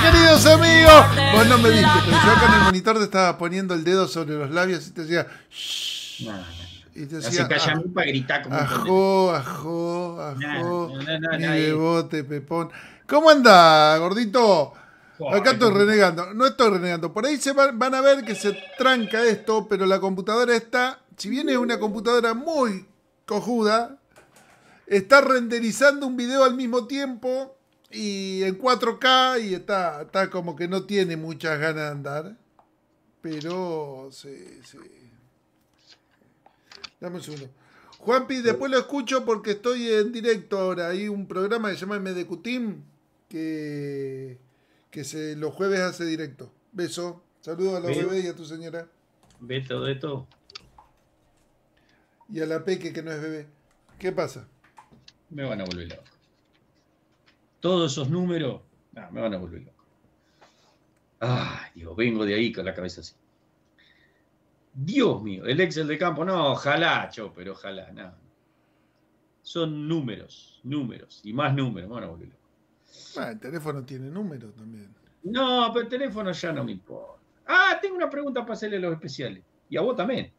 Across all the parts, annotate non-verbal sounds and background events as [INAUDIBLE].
queridos amigos. Vos no me viste, yo acá en el monitor te estaba poniendo el dedo sobre los labios y te decía. Y decía. para gritar ajó, ajó, ajó. bote, pepón. ¿Cómo anda, gordito? acá estoy renegando. No estoy renegando. Por ahí se van, van a ver que se tranca esto, pero la computadora está. Si bien es una computadora muy cojuda, está renderizando un video al mismo tiempo y en 4K y está, como que no tiene muchas ganas de andar. Pero sí, sí. Dame un segundo. Juanpi, después lo escucho porque estoy en directo ahora. Hay un programa que se llama Medecutim que, que se, los jueves hace directo. Beso. Saludos a los bebés y a tu señora. Beto, todo. Y a la Peque que no es bebé. ¿Qué pasa? Me van a volver a todos esos números, no, me van a volver loco. Ah, digo, vengo de ahí con la cabeza así. Dios mío, el Excel de campo, no, ojalá, pero ojalá, no. Son números, números, y más números, me van a volver loco. Ah, el teléfono tiene números también. No, pero el teléfono ya no me importa. Ah, tengo una pregunta para hacerle a los especiales. Y a vos también.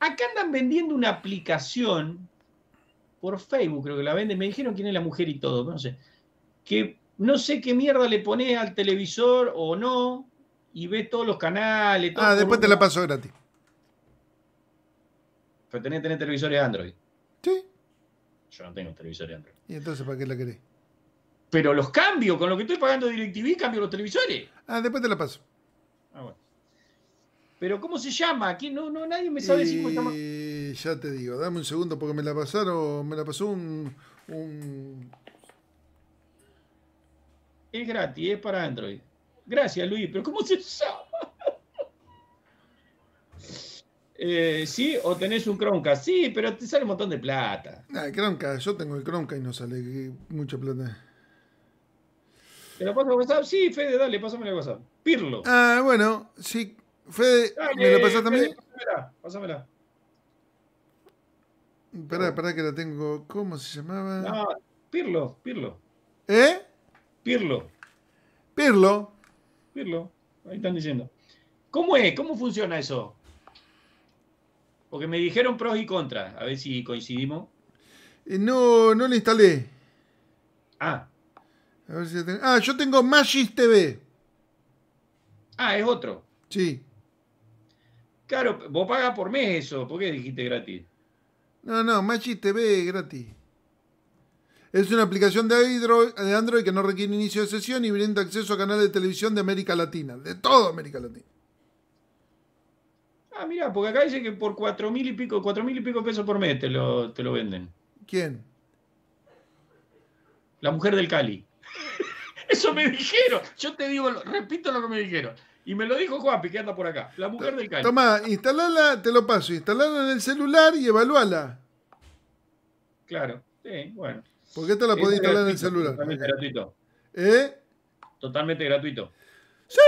Acá andan vendiendo una aplicación por Facebook, creo que la venden, me dijeron quién es la mujer y todo, no sé. Que no sé qué mierda le pones al televisor o no, y ves todos los canales. Todo ah, después te la paso gratis. Pero tenés tener televisores Android. Sí. Yo no tengo televisores Android. ¿Y entonces para qué la querés? Pero los cambio, con lo que estoy pagando DirecTV, cambio los televisores. Ah, después te la paso. Ah, bueno. Pero ¿cómo se llama? Aquí No, no, nadie me sabe si... cómo Ya te digo, dame un segundo porque me la pasaron, me la pasó un, Es gratis, es para Android. Gracias, Luis, pero ¿cómo se llama? [LAUGHS] Eh, sí, o tenés un Chromecast. Sí, pero te sale un montón de plata. Ah, Chromecast, yo tengo el Chromecast y no sale mucha plata. ¿Te la paso a WhatsApp? Sí, Fede, dale, pásame el WhatsApp. Pirlo. Ah, bueno, sí, Fede, ¿me lo pasaste también? Pásamela, pásamela. Espera, espera que la tengo. ¿Cómo se llamaba? Pirlo, Pirlo. ¿Eh? Pirlo. Pirlo. Pirlo, ahí están diciendo. ¿Cómo es? ¿Cómo funciona eso? Porque me dijeron pros y contras, a ver si coincidimos. Eh, no, no le instalé. Ah. Ah, yo tengo Magis TV. Ah, es otro. Sí. Claro, vos pagas por mes eso. ¿Por qué dijiste gratis? No, no, Machi TV es gratis. Es una aplicación de Android, que no requiere inicio de sesión y brinda acceso a canales de televisión de América Latina. De toda América Latina. Ah, mira, porque acá dicen que por cuatro mil y pico, cuatro mil y pico pesos por mes te te lo venden. ¿Quién? La mujer del Cali. [LAUGHS] Eso me dijeron. Yo te digo, repito lo que me dijeron. Y me lo dijo Juanpi, que anda por acá, la mujer del caño. Tomá, instalala, te lo paso, instalala en el celular y evalúala Claro, sí, bueno. Porque te la podés instalar en el celular. Totalmente gratuito. ¿Eh? Totalmente gratuito. Sí.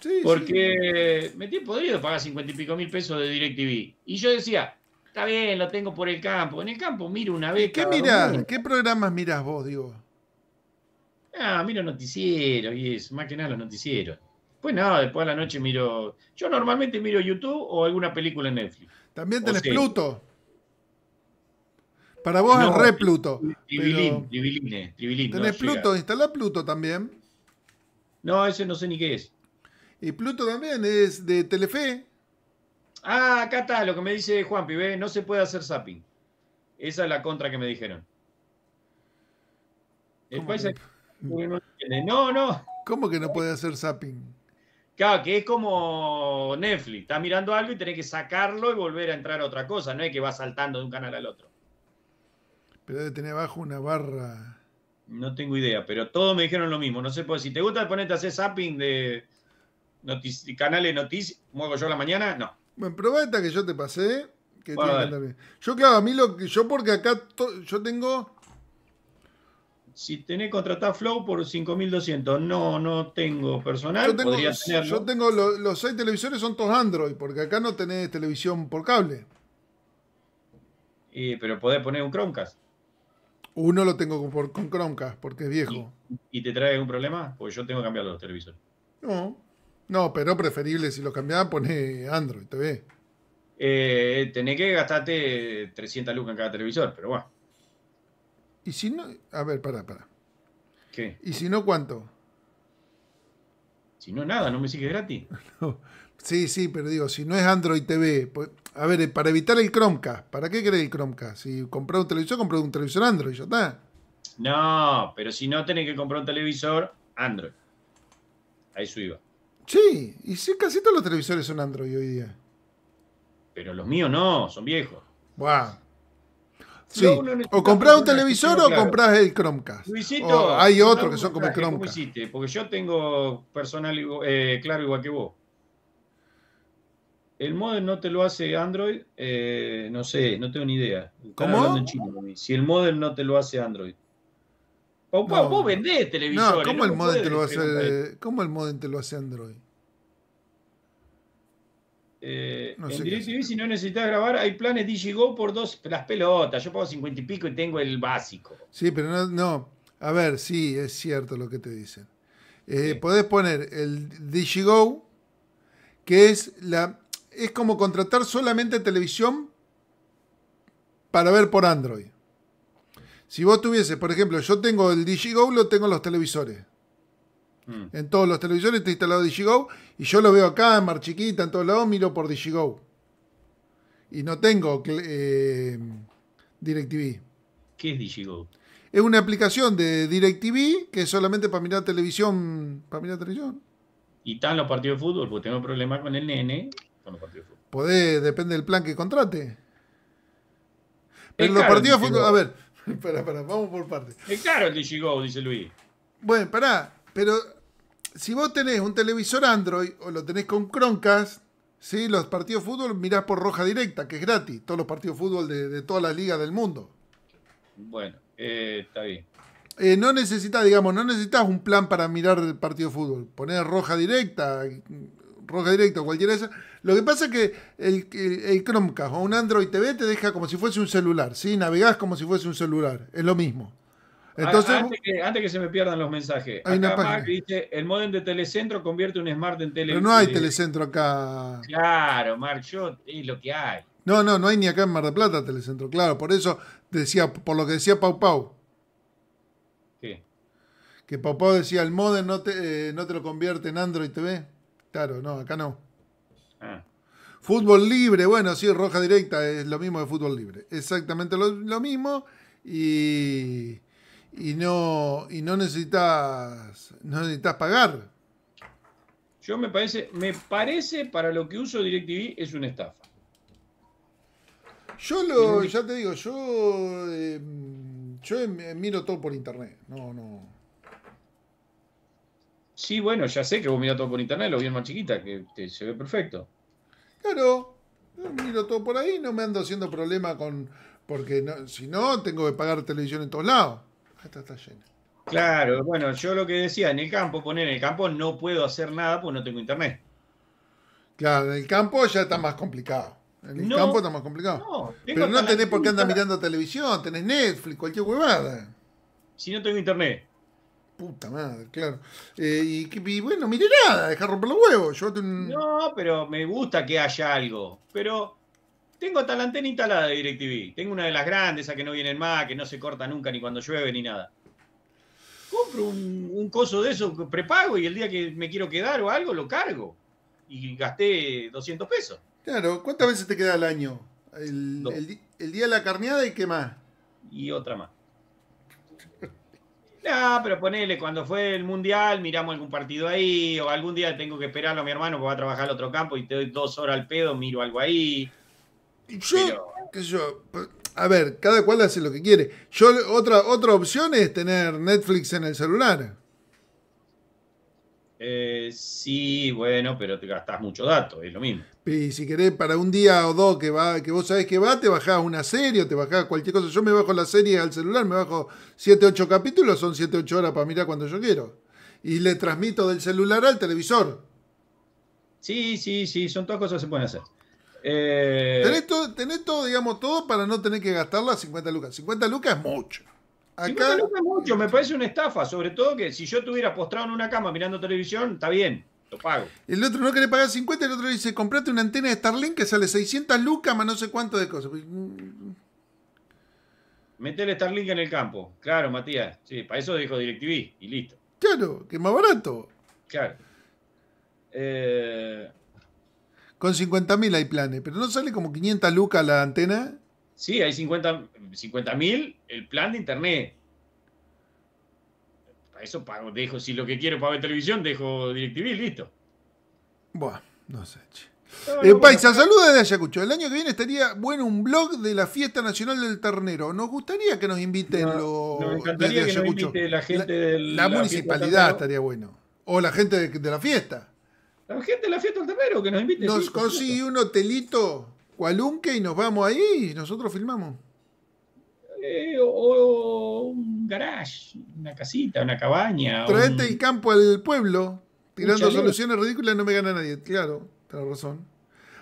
sí Porque me tiene podido pagar cincuenta y pico mil pesos de DirecTV. Y yo decía, está bien, lo tengo por el campo. En el campo miro una vez. ¿Qué mirás? ¿Qué programas mirás vos, digo? Ah, miro noticiero y eso, más que nada los noticieros. Pues nada, después de la noche miro. Yo normalmente miro YouTube o alguna película en Netflix. También tenés Pluto. Para vos es re Pluto. Tribilín, tribilín, Tenés Pluto, instalá Pluto también. No, ese no sé ni qué es. Y Pluto también es de Telefe. Ah, acá está lo que me dice Juan Pibe, no se puede hacer zapping. Esa es la contra que me dijeron. no, no. ¿Cómo que no puede hacer zapping? Claro, que es como Netflix, estás mirando algo y tenés que sacarlo y volver a entrar a otra cosa, no es que va saltando de un canal al otro. Pero debe tener abajo una barra. No tengo idea, pero todos me dijeron lo mismo. No sé, pues si te gusta ponerte a hacer zapping de canales noticias, como hago yo la mañana, no. Bueno, probá esta que yo te pasé, que Yo, claro, a mí lo que. Yo porque acá yo tengo si tenés contratado Flow por 5200, no, no tengo personal. Yo tengo, los seis televisores son todos Android, porque acá no tenés televisión por cable. Eh, pero podés poner un Chromecast. Uno lo tengo con, Chromecast, porque es viejo. ¿Y, te trae algún problema? Porque yo tengo que cambiar los televisores. No, no, pero preferible si los cambiás, ponés Android TV. Eh, tenés que gastarte 300 lucas en cada televisor, pero bueno. ¿Y si no? A ver, para, para. ¿Qué? ¿Y si no cuánto? Si no, nada, no me sigue gratis. [LAUGHS] Sí, sí, pero digo, si no es Android TV, pues, a ver, eh, para evitar el Chromecast, ¿para qué querés el Chromecast? Si compras un televisor, compras un televisor Android, ya está. No, pero si no tenés que comprar un televisor Android. Ahí sube Sí, y casi todos los televisores son Android hoy día. Pero los míos no, son viejos. Buah, o compras un televisor o compras el Chromecast. hay otros que son como el Chromecast. Porque yo tengo personal eh, claro igual que vos. El modem no te lo hace Android, eh, no sé, no tengo ni idea. ¿Cómo? si el modem no te lo hace Android. O, Vos vendés televisores. No, ¿cómo, el modem te lo hace, ¿cómo el modem te lo hace Android? Eh, en DirecTV, si no necesitas grabar, hay planes DigiGo por dos, las pelotas. Yo pago 50 y pico y tengo el básico. Sí, pero no, A ver, sí, es cierto lo que te dicen. Eh, Podés poner el DigiGo, que es la. Es como contratar solamente televisión para ver por Android. Si vos tuviese, por ejemplo, yo tengo el DigiGo, lo tengo en los televisores. Mm. En todos los televisores está instalado DigiGo y yo lo veo acá en Chiquita, en todos lados, miro por DigiGo. Y no tengo eh, DirecTV. ¿Qué es DigiGo? Es una aplicación de DirecTV que es solamente para mirar televisión. Para mirar televisión. Y están los partidos de fútbol, porque tengo problemas con el nene con los partidos de depende del plan que contrate. Pero los partidos de fútbol. A ver, [LAUGHS] vamos por partes. Es claro el DigiGo, dice Luis. Bueno, pará. Pero si vos tenés un televisor Android o lo tenés con Chromecast, ¿sí? los partidos de fútbol mirás por roja directa, que es gratis, todos los partidos de fútbol de, de todas las ligas del mundo. Bueno, eh, está bien. Eh, no necesitas, digamos, no necesitas un plan para mirar el partido de fútbol. Poner roja directa, roja directa, cualquiera de esas. Lo que pasa es que el, el, Chromecast o un Android TV te deja como si fuese un celular, ¿sí? Navegás como si fuese un celular, es lo mismo. Ah, Entonces, antes, que, que se me pierdan los mensajes, hay acá una dice, el modem de Telecentro convierte un Smart en Telecentro. Pero no hay Telecentro acá. Claro, Mark, yo es lo que hay. No, no, no hay ni acá en Mar de Plata Telecentro, claro, por eso decía, por lo que decía Pau Pau. ¿Qué? Que Pau Pau decía, el modem no te, eh, no te lo convierte en Android TV. Claro, no, acá no. Ah. Fútbol libre, bueno, sí, roja directa, es lo mismo de fútbol libre. Exactamente lo mismo. Y y no, y no necesitas no necesitas pagar. Yo me parece, me parece para lo que uso DirecTV es una estafa. Yo lo, ya te digo, yo em, yo em, em, miro todo por internet. No, no. Sí, bueno, ya sé que vos mirás todo por internet, lo vi en más chiquita, que se ve perfecto. Claro, yo miro todo por ahí, no me ando haciendo problema con. Porque si no, tengo que pagar televisión en todos lados. Claro, bueno, yo lo que decía, en el campo, poner en el campo no puedo hacer nada porque no tengo internet. Claro, en el campo ya está más complicado. En el campo está más complicado. Pero no tenés por qué andar mirando televisión, tenés Netflix, cualquier huevada. Si no tengo internet. Puta madre, claro. Eh, y, bueno, mire nada, dejar romper los huevos. No, pero me gusta que haya algo. Pero tengo tal antena instalada de DirecTV. Tengo una de las grandes, esa que no vienen más, que no se corta nunca ni cuando llueve ni nada. Compro un, coso de eso prepago y el día que me quiero quedar o algo lo cargo. Y gasté 200 pesos. Claro, ¿cuántas veces te queda al año? El, día de la carneada y qué más. Y otra más. [LAUGHS] No, pero ponele, cuando fue el mundial, miramos algún partido ahí, o algún día tengo que esperarlo a mi hermano porque va a trabajar al otro campo y te doy dos horas al pedo, miro algo ahí. Yo, yo, pues, a ver, cada cual hace lo que quiere. Yo otra otra opción es tener Netflix en el celular. Eh, sí, bueno, pero te gastas mucho dato, es lo mismo. Y si querés, para un día o dos que va, que vos sabés que va, te bajás una serie o te bajás cualquier cosa. Yo me bajo la serie al celular, me bajo 7, 8 capítulos, son 7, 8 horas para mirar cuando yo quiero. Y le transmito del celular al televisor. Sí, sí, sí, son todas cosas que se pueden hacer. Eh, tenés, todo, digamos, todo para no tener que gastar las 50 lucas. 50 lucas es mucho. 50 lucas es mucho, me parece una estafa. Sobre todo que si yo estuviera postrado en una cama mirando televisión, está bien, lo pago. El otro no quiere pagar 50, el otro dice, comprate una antena de Starlink que sale 600 lucas más no sé cuánto de cosas. Meter el Starlink en el campo. Claro, Matías. Sí, para eso dijo DirecTV y listo. Claro, que es más barato. Claro. Eh... Con 50.000 hay planes, pero ¿no sale como 500 lucas la antena? Sí, hay 50 mil el plan de internet. Para eso pago, dejo, si lo que quiero para ver televisión, dejo DirecTV, listo. Bueno, no sé. Eh, paisa, saluda desde Ayacucho. El año que viene estaría bueno un blog de la Fiesta Nacional del Ternero. Nos gustaría que nos inviten los. Nos encantaría que invite la gente de la, municipalidad, estaría bueno. O la gente de la fiesta. La gente la fiesta del ternero que nos invite. Nos consigue un hotelito cualunque y nos vamos ahí y nosotros filmamos. Eh, o, un garage, una casita, una cabaña. Traete el campo al pueblo, tirando soluciones ridículas, no me gana nadie. Claro, tenés razón.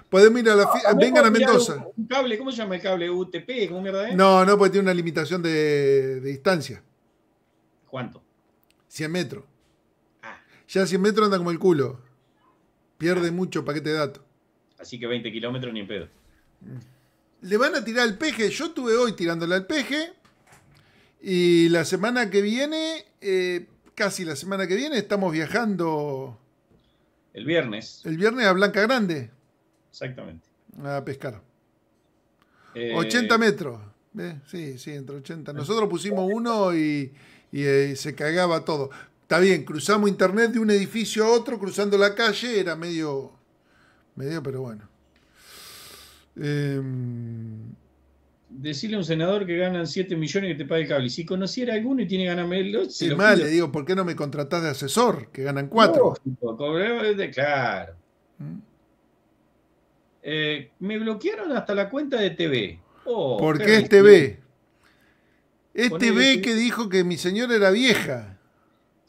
Podemos ir a la fiesta. Vengan a Mendoza. cable, ¿cómo se llama el cable? ¿UTP? No, no, porque tiene una limitación de, distancia. ¿Cuánto? 100 metros. Ah. Ya 100 metros anda como el culo. Pierde mucho paquete de datos. Así que 20 kilómetros ni en pedo. Mm. Le van a tirar al peje. Yo estuve hoy tirándole al peje. Y la semana que viene, eh, casi la semana que viene, estamos viajando. El viernes. El viernes a Blanca Grande. Exactamente. A pescar. 80 eh, metros. Sí, sí, entre 80. Nosotros pusimos uno y eh, se cagaba todo. Está bien, cruzamos internet de un edificio a otro, cruzando la calle, era medio. medio, pero bueno. Em. Decirle a un senador que ganan 7 millones y que te pague el cable. Si conociera alguno y tiene ganas, de mal, le digo, ¿por qué no me contratás de asesor? Que ganan 4. Eh, claro. ¿Mm? Eh, me bloquearon hasta la cuenta de TV. Oh, ¿Por qué es TV? Es TV que dijo que mi señora era vieja.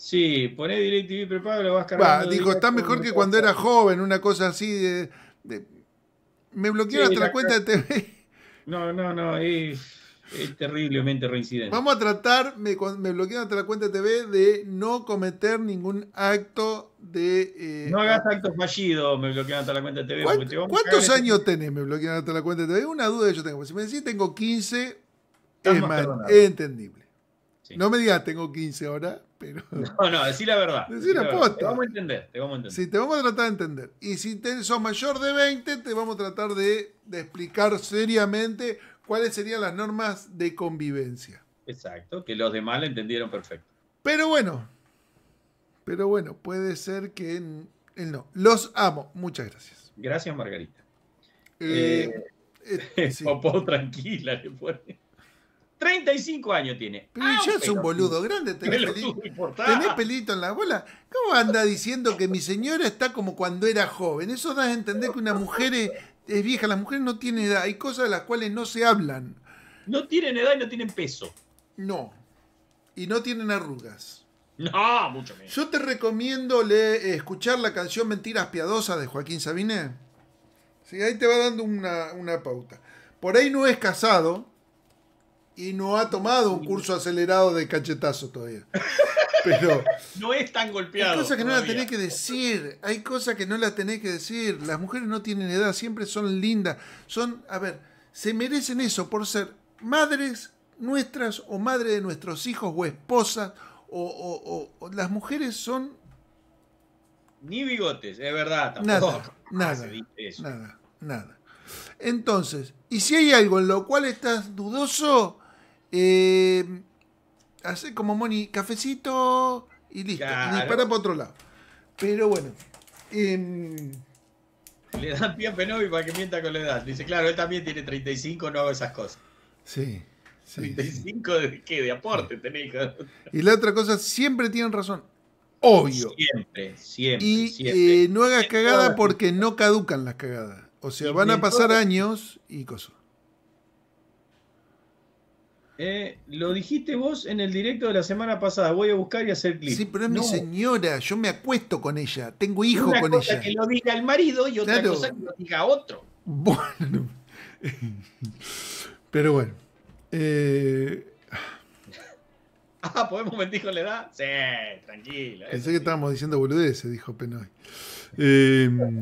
Sí, poné DirecTV prepago, lo vas cargando. Va, dijo, está mejor que cuando era joven, una cosa así. De, Me bloquearon hasta la cuenta de TV. No, no, no, es, terriblemente reincidente. Vamos a tratar, me, me bloquearon hasta la cuenta de TV, de no cometer ningún acto de... Eh, no hagas actos fallidos, me bloquearon hasta la cuenta de TV. ¿Cuántos años tenés, me bloquearon hasta la cuenta de TV? Una duda que yo tengo. Si me decís tengo 15, es más, es entendible. No me digas tengo 15 horas, pero. [LAUGHS] No, no, decí la verdad. Decí, la Te vamos a entender, te vamos a entender. Sí, te vamos a tratar de entender. Y si sos mayor de 20, te vamos a tratar de, explicar seriamente cuáles serían las normas de convivencia. Exacto, que los demás la entendieron perfecto. Pero bueno, pero bueno, puede ser que él no. Los amo, muchas gracias. Gracias, Margarita. Eh, eh, eh [LAUGHS] tranquila le 35 años tiene. Pero ya es un boludo grande, tenés, pelito, en la bola. ¿Cómo anda diciendo que mi señora está como cuando era joven? Eso da a entender que una mujer es, vieja, las mujeres no tienen edad, hay cosas de las cuales no se hablan. No tienen edad y no tienen peso. No. Y no tienen arrugas. No, mucho menos. Yo te recomiendo escuchar la canción Mentiras Piadosas de Joaquín Sabiné. ahí te va dando una, una pauta. Por ahí no es casado, y no ha tomado un curso acelerado de cachetazo todavía. Pero [LAUGHS] no es tan golpeado. Hay cosas que no la tenés que decir, hay cosas que no la tenés que decir. Las mujeres no tienen edad, siempre son lindas. Son, a ver, se merecen eso por ser madres nuestras o madre de nuestros hijos o esposas o, las mujeres son ni bigotes, es verdad. nada, ah, nada, nada. Entonces, y si hay algo en lo cual estás dudoso, eh, hace como Moni, cafecito y listo. Y dispara para otro lado. Pero bueno. Em, le dan pie a Penobi para que mienta con la edad. Dice, claro, él también tiene 35, no hago esas cosas. Sí. 35 de qué, de aporte Y la otra cosa, siempre tienen razón. Obvio. Siempre, siempre. Y eh, no hagas cagada porque no caducan las cagadas. O sea, van a pasar años y cosas. Eh, lo dijiste vos en el directo de la semana pasada. Voy a buscar y hacer clic. Sí, pero es mi señora. Yo me acuesto con ella. Tengo hijo Una cosa que lo diga el marido y otra cosa que lo diga otro. Bueno. [LAUGHS] Pero bueno. Eh, ah, ¿podemos mentir con la edad? Sí, tranquilo. Pensé que estábamos diciendo boludeces, dijo Penoy. Eh... [LAUGHS]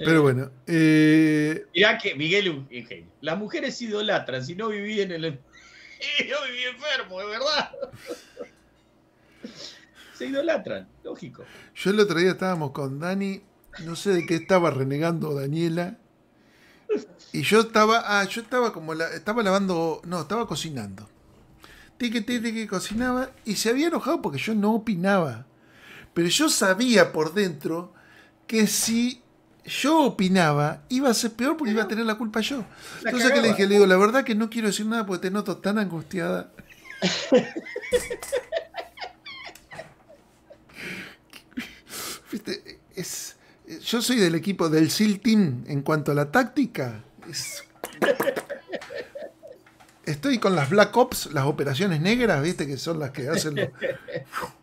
Pero eh, bueno. Eh, que Miguel, ingenio. Las mujeres idolatran, si no viví en el. Yo [LAUGHS] viví enfermo, de verdad. Se idolatran, lógico. Yo el otro día estábamos con Dani, no sé de qué estaba renegando Daniela. Y yo estaba, ah, yo estaba como la, estaba lavando, no, estaba cocinando. Tique, tique, que cocinaba y se había enojado porque yo no opinaba. Pero yo sabía por dentro que si yo opinaba, iba a ser peor porque iba a tener la culpa yo. Entonces, que le dije? Le digo, la verdad que no quiero decir nada porque te noto tan angustiada. [LAUGHS] ¿Viste? Es, yo soy del equipo del SEAL Team en cuanto a la táctica. Estoy con las Black Ops, las operaciones negras, ¿viste? Que son las que hacen. Los... [LAUGHS]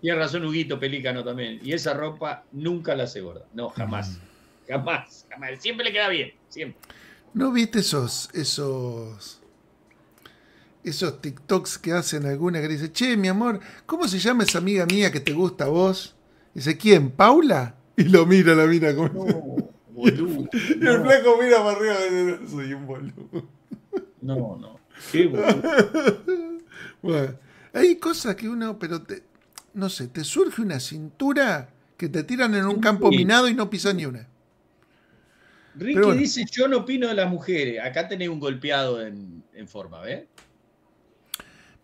Tienes razón, Huguito Pelícano también. Y esa ropa nunca la hace gorda. No, jamás. Mm. Jamás, jamás. Siempre le queda bien. Siempre. ¿No viste esos, esos, esos TikToks que hacen alguna que dice, che, mi amor, ¿cómo se llama esa amiga mía que te gusta a vos? dice, ¿quién? ¿Paula? Y lo mira, la mira como. No, boludo. y [LAUGHS] el, flaco mira para arriba y soy un boludo. No, no. Qué boludo. [LAUGHS] bueno, hay cosas que uno, pero te, no sé, te surge una cintura que te tiran en un campo minado y no pisas ni una. Ricky dice, yo no opino de las mujeres. Acá tenéis un golpeado en, forma, ¿ves?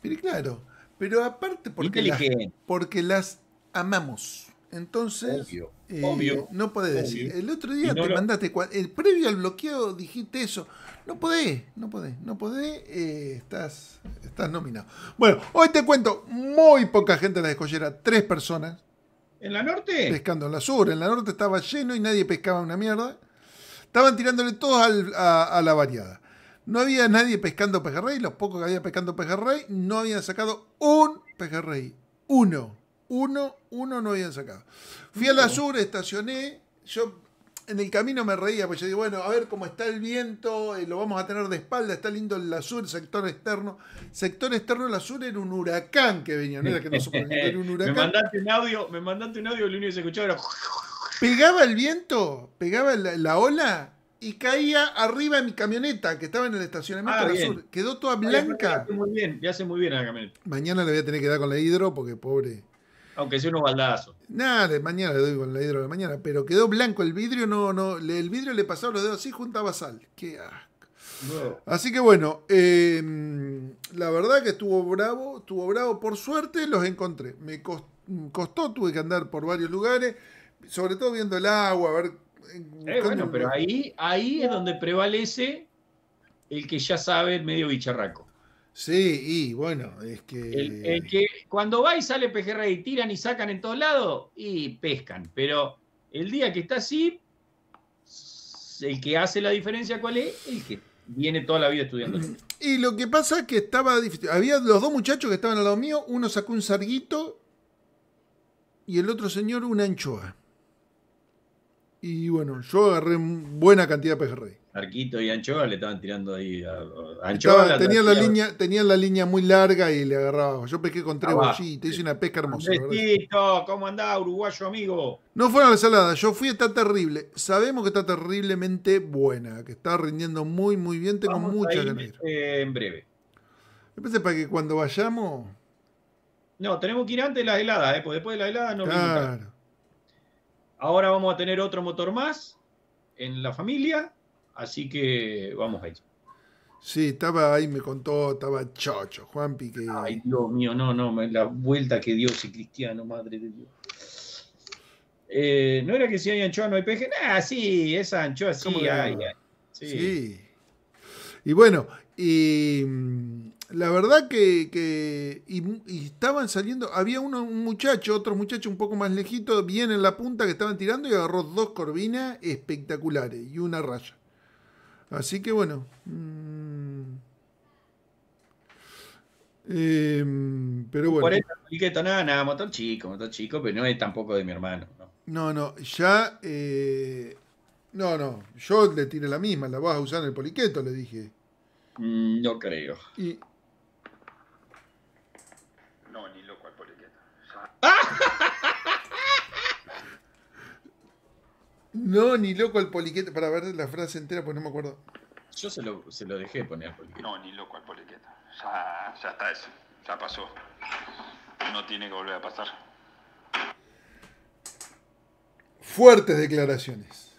Pero claro, pero aparte porque porque las amamos. Entonces, eh, obvio, no podés decir. El otro día te mandaste, el previo al bloqueo dijiste eso. No podés, no podés, no podés, eh, estás, estás nominado. Bueno, hoy te cuento, muy poca gente en la escollera, tres personas. ¿En la norte? Pescando en la sur, en la norte estaba lleno y nadie pescaba una mierda. Estaban tirándole todos a, a, la variada. No había nadie pescando pejerrey, los pocos que había pescando pejerrey no habían sacado un pejerrey. Uno. Uno, uno no habían sacado. Fui al sur, estacioné. Yo en el camino me reía, porque yo digo, bueno, a ver cómo está el viento, eh, lo vamos a tener de espalda, está lindo el Azur, sector externo. Sector externo el sur era un huracán que venía, no era que un [LAUGHS] huracán. me mandaste un audio, me mandaste un audio, lo único que se escuchaba era... Pegaba el viento, pegaba la, ola y caía arriba de mi camioneta que estaba en el estacionamiento del ah, sur. Quedó toda blanca. hace muy bien, ya hace muy bien a la Mañana le voy a tener que dar con la hidro porque pobre aunque sea unos baldazos. Nada, de mañana le doy con la hidro de mañana, pero quedó blanco el vidrio, no, no, el vidrio le pasaba los dedos así, juntaba sal. Qué asco. Así que bueno, em, la verdad que estuvo bravo, estuvo bravo. Por suerte los encontré. Me costó, tuve que andar por varios lugares, sobre todo viendo el agua, a ver. Eh, eh, bueno, pero ahí, ahí es donde prevalece el que ya sabe el medio bicharraco. Sí, y bueno, es que... El, que cuando va y sale pejerrey, tiran y sacan en todos lados y pescan, pero el día que está así, el que hace la diferencia, ¿cuál es? El que viene toda la vida estudiando. Y lo que pasa es que estaba difícil. había los dos muchachos que estaban al lado mío, uno sacó un sarguito y el otro señor una anchoa. Y bueno, yo agarré buena cantidad de pejerrey. Arquito y Anchoa le estaban tirando ahí. A, tenía, la línea, muy larga y le agarraba. Yo pesqué con tres y ah, hice una pesca hermosa. ¿cómo andás, uruguayo amigo? No fue a la yo fui, está terrible. Sabemos que está terriblemente buena, que está rindiendo muy, muy bien. Tengo mucha ganas. Eh, en breve. Me para que cuando vayamos. No, tenemos que ir antes de las heladas, eh, después de la helada no. Claro. Ahora vamos a tener otro motor más en la familia Así que vamos a eso. Sí, estaba ahí, me contó, estaba chocho, Juan Piqué. Ay, Dios mío, no, no, la vuelta que dio ese cristiano, madre de Dios. Eh, no era que si hay anchoa no hay peje. Ah, sí, es anchoa, sí, hay, Sí. Y bueno, y mm, la verdad que, y estaban saliendo, había uno, un muchacho, otro muchacho un poco más lejito, bien en la punta que estaban tirando y agarró dos corvinas espectaculares y una raya. Así que bueno. Mm. Em, pero bueno. Por eso poliqueto, nada, nada, motor chico, motor chico, pero no es tampoco de mi hermano. No, no, ya. Eh, no, no, yo le tiré la misma, la vas a usar en el poliqueto, le dije. Mm, no creo. No, ni loco al poliqueto. ¡Ah! No, ni loco al poliqueta. Para ver la frase entera, pues no me acuerdo. Yo se lo, dejé poner al poliqueta. No, ni loco al poliqueta. Ya, está eso. Ya pasó. No tiene que volver a pasar. Fuertes declaraciones.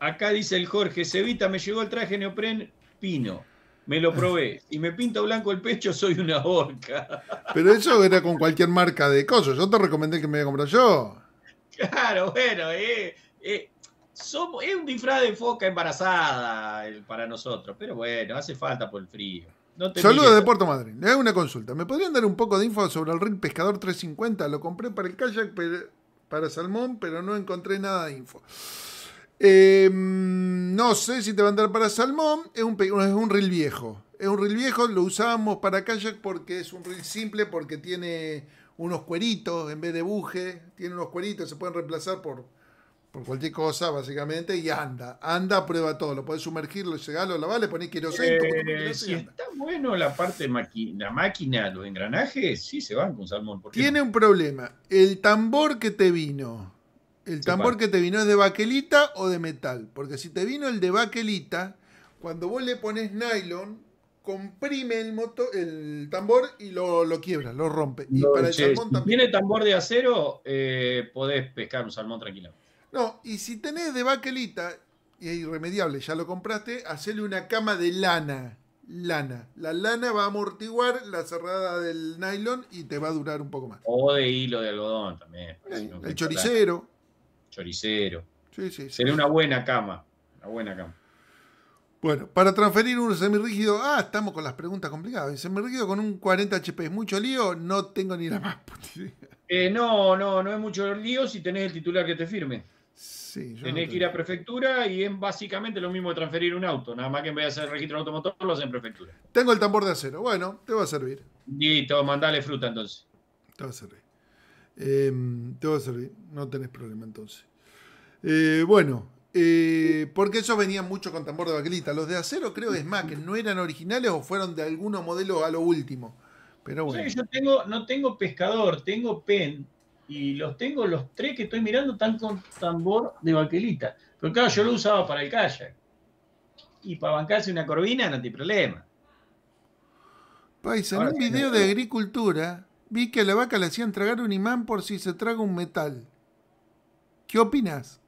Acá dice el Jorge, Cevita, me llegó el traje neopren pino. Me lo probé. Y me pinta blanco el pecho, soy una horca. Pero eso era con cualquier marca de cosas. Yo te recomendé que me había comprado yo. Claro, bueno, eh, eh es un disfraz de foca embarazada para nosotros, pero bueno, hace falta por el frío. Saludos de Puerto Madryn. Le hago una consulta. ¿Me podrían dar un poco de info sobre el ring Pescador 350? Lo compré para el kayak, para salmón, pero no encontré nada de info. Em, no sé si te va a dar para salmón. Es un, es un viejo. Es un reel viejo, lo usábamos para kayak porque es un reel simple, porque tiene unos cueritos en vez de buje. Tiene unos cueritos, se pueden reemplazar por, por cualquier cosa, básicamente, y anda. Anda, prueba todo. Lo puedes sumergir, lo llegás, lo lavás, le ponés queroseno. Eh, si está bueno la parte, la máquina, los engranajes, sí se van con salmón. Tiene un problema. El tambor que te vino, el tambor que te vino es de baquelita o de metal. Porque si te vino el de baquelita, cuando vos le pones nylon, comprime el, moto, el tambor y lo, lo quiebra, lo rompe. si tiene tambor de acero, eh, podés pescar un salmón tranquilo. No, y si tenés de baquelita, y es irremediable, ya lo compraste, hacele una cama de lana. Lana. La lana va a amortiguar la cerrada del nylon y te va a durar un poco más. O de hilo de algodón también. el choricero. Choricero. Sí, sí, Sería una buena cama. Una buena cama. Bueno, para transferir un semirrígido, ah, estamos con las preguntas complicadas. El semirrígido con un 40 HP es mucho lío, no tengo ni la más puta idea. Eh, no, no, no es mucho lío si tenés el titular que te firme. Tienes que ir a prefectura y es básicamente lo mismo de transferir un auto, nada más que en vez de hacer registro de automotor, lo hacen en prefectura. Tengo el tambor de acero, bueno, te va a servir. Y Listo, mandale fruta entonces. Te va a servir. Em, te va a servir, no tenés problema entonces. Eh, bueno, eh, porque esos venían mucho con tambor de baquelita. Los de acero creo que es más, que no eran originales o fueron de alguno modelo a lo último. Pero bueno. yo tengo, no tengo pescador, tengo pen y los tengo, los tres que estoy mirando, están con tambor de baquelita. Pero claro, yo lo usaba para el kayak. Y para bancarse una corvina no tiene problema. Paisa, en un video de agricultura vi que a la vaca le hacían tragar un imán por si se traga un metal. ¿Qué opinas?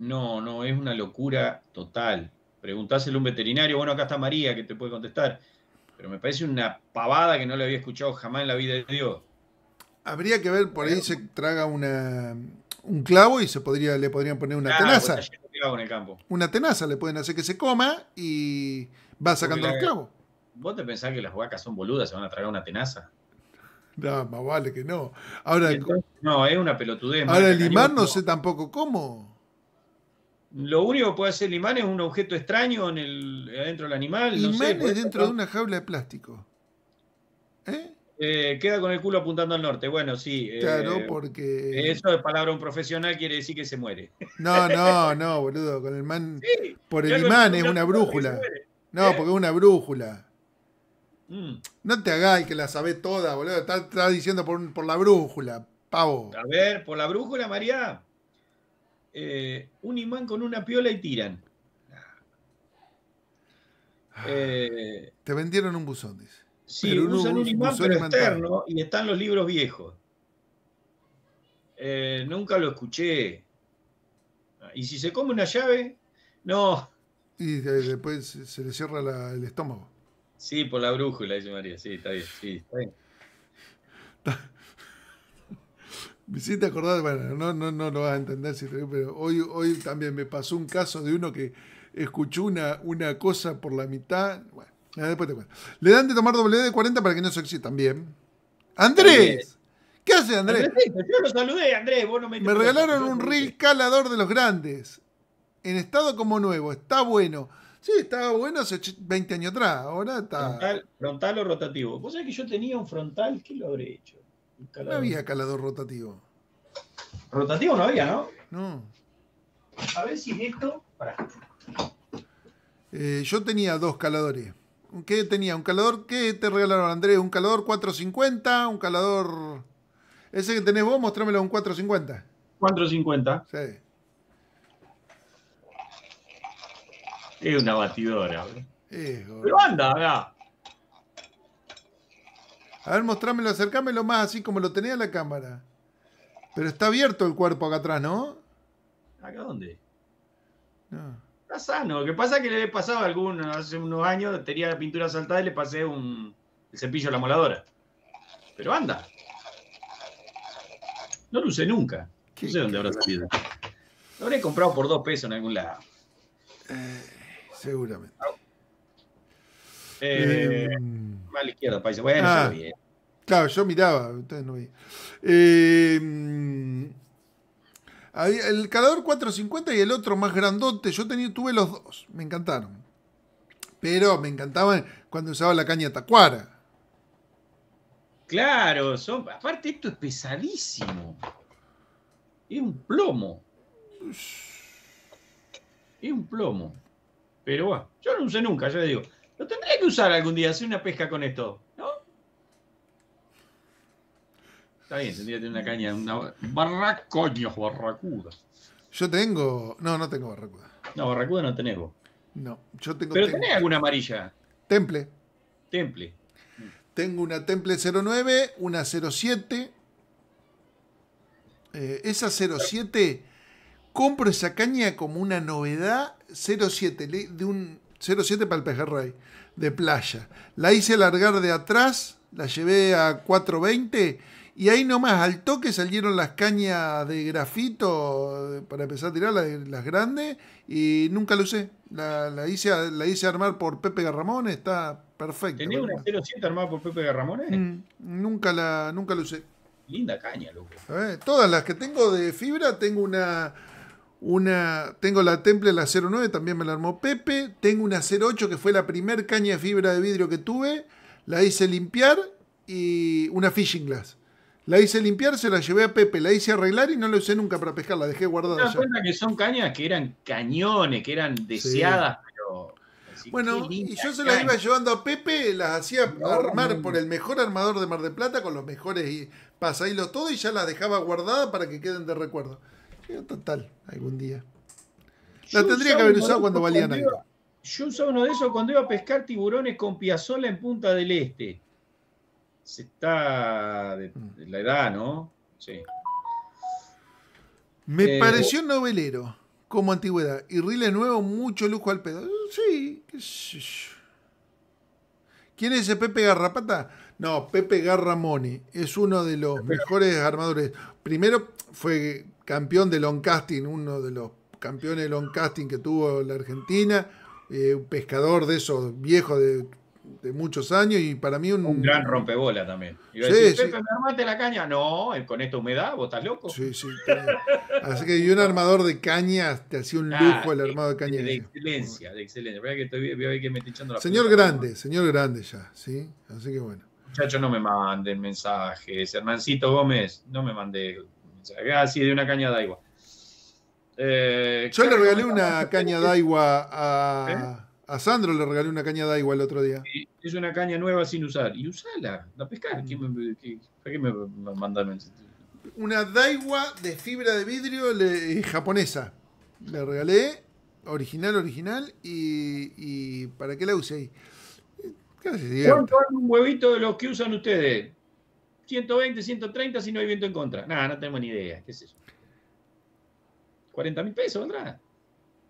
No, no, es una locura total. Preguntáselo a un veterinario. Bueno, acá está María que te puede contestar. Pero me parece una pavada que no le había escuchado jamás en la vida de Dios. Habría que ver, por ahí se traga una, un clavo y se podría, le podrían poner una tenaza. Pues una tenaza le pueden hacer que se coma y va sacando los clavos. ¿Vos te pensás que las vacas son boludas, se van a tragar una tenaza? No, más vale que no. Ahora, no, es una pelotudez. Ahora, el imán no sé tampoco cómo. Lo único que puede hacer el imán es un objeto extraño en el, adentro del animal. imán no sé, dentro de una jaula de plástico. ¿Eh? ¿Eh? queda con el culo apuntando al norte. Bueno, sí. Claro, eh, porque. Eso de palabra un profesional quiere decir que se muere. No, no, no, boludo. Con el man. por el imán es una brújula. No, ¿Eh? porque es una brújula. Mm. No te hagáis que la sabés toda, boludo. Estás, diciendo por, por la brújula, pavo. A ver, por la brújula, María. Eh, un imán con una piola y tiran. Ah, eh, te vendieron un buzón, dice. Sí, usan un, imán pero externo y están los libros viejos. Eh, nunca lo escuché. Ah, ¿Y si se come una llave? No. Y después se le cierra el estómago. Sí, por la brújula, dice María. Sí, está bien. Sí, está bien. [LAUGHS] Me hiciste acordar, bueno, no, no, no lo vas a entender, si pero hoy, hoy también me pasó un caso de uno que escuchó una, cosa por la mitad. Bueno, después te cuento. Le dan de tomar doble de 40 para que no se excitan bien. ¡Andrés! ¿Qué hace Andrés? Yo lo saludé, Andrés. Vos no me, me regalaron un reel calador de los grandes. En estado como nuevo. Está bueno. Sí, estaba bueno hace 20 años atrás. Ahora está. Frontal, frontal o rotativo. Vos sabés que yo tenía un frontal, ¿qué lo habré hecho? No había calador rotativo. Rotativo no había, ¿no? No. A ver si esto. Eh, yo tenía dos caladores. ¿Qué tenía? ¿Un calador? ¿Qué te regalaron, Andrés? ¿Un calador 450? ¿Un calador.? Ese que tenés vos, mostrámelo un 450. 450. Sí. Es una batidora. bro. Pero anda, acá. A ver, mostrámelo, acercámelo más así como lo tenía la cámara. Pero está abierto el cuerpo acá atrás, ¿no? ¿Acá dónde? No. Está sano. Lo que pasa es que le he pasado alguno hace unos años, tenía la pintura saltada y le pasé un el cepillo a la moladora. Pero anda. No lo usé nunca. No sé dónde habrá salido. Lo habré comprado por dos pesos en algún lado. Eh, seguramente. eh, em, Ah, eh. Claro, yo miraba, ustedes no vi. Eh, mm, el Calador 450 y el otro más grandote, yo tenía, tuve los dos, me encantaron. Pero me encantaban cuando usaba la caña tacuara. Claro, son, aparte esto es pesadísimo. Es un plomo. Es un plomo. Pero bueno, yo no usé nunca, yo le digo. Lo tendría que usar algún día, hacer una pesca con esto, ¿no? Está bien, tendría que tener una caña, una barracoños, barracuda. Yo tengo. No, no tengo barracuda. No, barracuda no tenés No, yo tengo. Pero tenés alguna amarilla. Temple. Temple. Tengo una Temple 09, una 07. Eh, esa 07, compro esa caña como una novedad 07 de un 0.7 para el pejerrey de playa. La hice alargar de atrás, la llevé a 4.20 y ahí nomás al toque salieron las cañas de grafito para empezar a tirar las, grandes y nunca lo usé. La, hice, la hice armar por Pepe Garramón, está perfecto. ¿Tenía una 07 armada por Pepe Garramón? Eh? Mm, nunca, la, nunca lo usé. Linda caña, loco. Eh, todas las que tengo de fibra, tengo una una. Tengo la Temple, la 09, también me la armó Pepe. Tengo una 08 que fue la primera caña de fibra de vidrio que tuve. La hice limpiar y una fishing glass. La hice limpiar, se la llevé a Pepe, la hice arreglar y no la usé nunca para pescar, la dejé guardada. ¿Te cuenta que son cañas que eran cañones, que eran deseadas, pero. bueno, y yo se las iba llevando a Pepe, las hacía armar por el mejor armador de Mar de Plata con los mejores y pasahilos todo y ya las dejaba guardadas para que queden de recuerdo. Eh, total, algún día. La tendría que haber usado cuando valían algo. yo usaba uno de esos cuando iba a pescar tiburones con piazola en Punta del Este. Se está de, mm. la edad, ¿no? Sí. Me eh, pareció novelero como antigüedad. Y Rile nuevo, mucho lujo al pedo. Sí, ¿Quién es ese Pepe Garrapata? No, Pepe Garramoni. es uno de los mejores armadores. Primero fue campeón de long casting, uno de los campeones de long casting que tuvo la Argentina, eh, un pescador de esos viejos de, muchos años y para mí un, un gran rompebola también. Y Pepe, ¿me armaste la caña? No, con esta humedad, vos estás loco. Sí, sí. Así que y un armador de caña, te hacía un ah, lujo el armado de caña. De excelencia, de excelencia. voy que me echando la señor grande, señor grande ya, ¿sí? Así que bueno. Muchachos, no me manden mensajes. hermancito Gómez, no me mande así ah, de una caña de agua. Eh, Yo le regalé una caña de este. agua ¿Eh? a, Sandro, le regalé una caña de agua el otro día. es una caña nueva sin usar. Y usala, la pescar. Mm. ¿Para qué me mandaron Una Daiwa de fibra de vidrio japonesa. Le regalé, original, original. Y, ¿para qué la usé? ¿Cuánto un huevito de los que usan ustedes? 120, 130 si no hay viento en contra. Nada, no tenemos ni idea, qué es eso 40 mil pesos vendrá.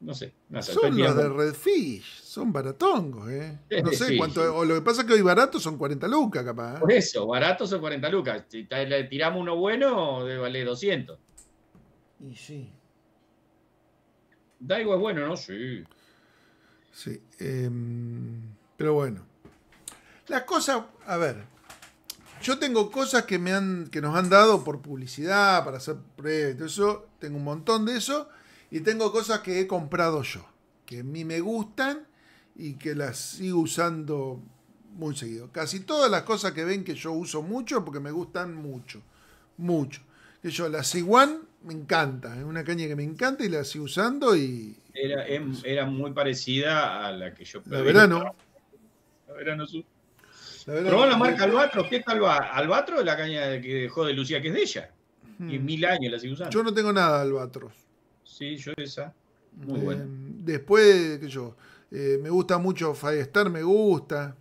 No sé. No son los de Redfish, son baratongos, ¿eh? No sé cuánto. O lo que pasa es que hoy baratos son 40 lucas, capaz. ¿eh? Por eso, baratos son 40 lucas. Si le tiramos uno bueno, vale 200. Y sí. Daigo es bueno, ¿no? Sí. Sí. Em, pero bueno. Las cosas, a ver, yo tengo cosas que, me han, que nos han dado por publicidad, para hacer pruebas, eso. Tengo un montón de eso. Y tengo cosas que he comprado yo, que a mí me gustan y que las sigo usando muy seguido. Casi todas las cosas que ven que yo uso mucho, porque me gustan mucho, mucho. Que yo, la Siguan me encanta, es una caña que me encanta y la sigo usando y... Era, em, era muy parecida a la que yo... La verano. La verano Probó la marca Albatros ¿qué tal va? Albatro la caña que dejó de Lucía, que es de ella. Y mil años la sigue usando. Yo no tengo nada de Albatros. Sí, yo esa. Muy eh, bueno Después, que yo, eh, me gusta mucho Firestar, me gusta.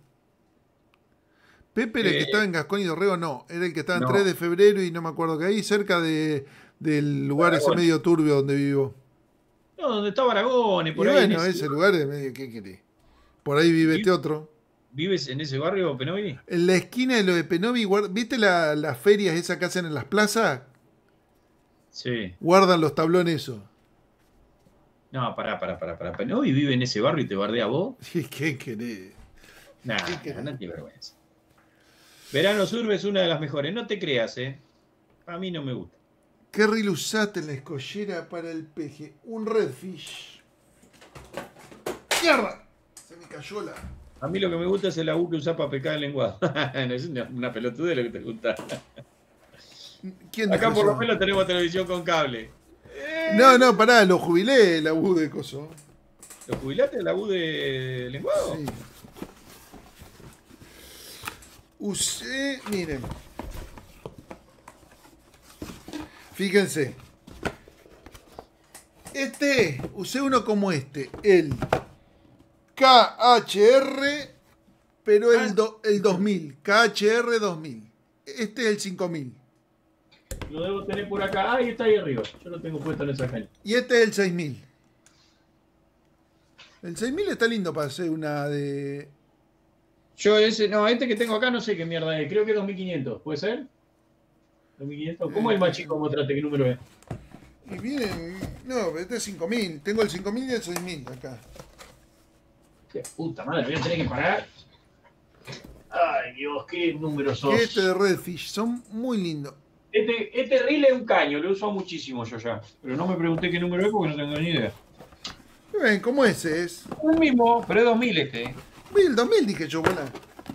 Pepe era el que eh, estaba en Gascón y Dorrego, no. Era el que estaba en 3 de febrero y no me acuerdo que ahí, cerca de, del lugar ese medio turbio donde vivo. No, donde estaba Aragones, por ahí. Bueno, ese, lugar es medio, ¿qué querés? Por ahí vive este otro. ¿Vives en ese barrio, Penovi? En la esquina de lo de Penovi, ¿viste las ferias esas que hacen en las plazas? Sí. Guardan los tablones eso. No, pará, pará, pará, pará. Penovi vive en ese barrio y te bardea vos. [LAUGHS] ¿Qué querés? Nah, no vergüenza. Verano Surbe es una de las mejores. No te creas, eh. A mí no me gusta. ¿Qué riluzate en la escollera para el peje? Un redfish. ¡Mierda! Se me cayó la. A mí lo que me gusta es el agu que usa para pecar el lenguado. [LAUGHS] es una, una lo que te gusta. ¿Quién Acá por lo menos tenemos televisión con cable. Eh. No, no, pará, lo jubilé el agu de coso. ¿Lo jubilaste el agu de lenguado? Sí. Usé, miren. Fíjense. Este, usé uno como este, el KHR, pero el, 2000. KHR 2000. Este es el 5000. Lo debo tener por acá. ah y está ahí arriba. Yo lo tengo puesto en esa calle. Y este es el 6000. El 6000 está lindo para hacer una de. Yo ese, no, este que tengo acá no sé qué mierda es. Creo que es 2500. ¿Puede ser? 2500. ¿Cómo eh. es el más chico? Mostrate qué número es. Y viene. No, este es 5000. Tengo el 5000 y el 6000 acá. Qué puta madre, voy a tener que parar. Ay, Dios, qué números son. Este de Redfish son muy lindos. Este, reel es un caño, lo he usado muchísimo yo ya. Pero no me pregunté qué número es porque no tengo ni idea. Bien, ¿cómo ese es? Un mismo, pero es 2000 este. 1000, 2000 dije yo, bueno.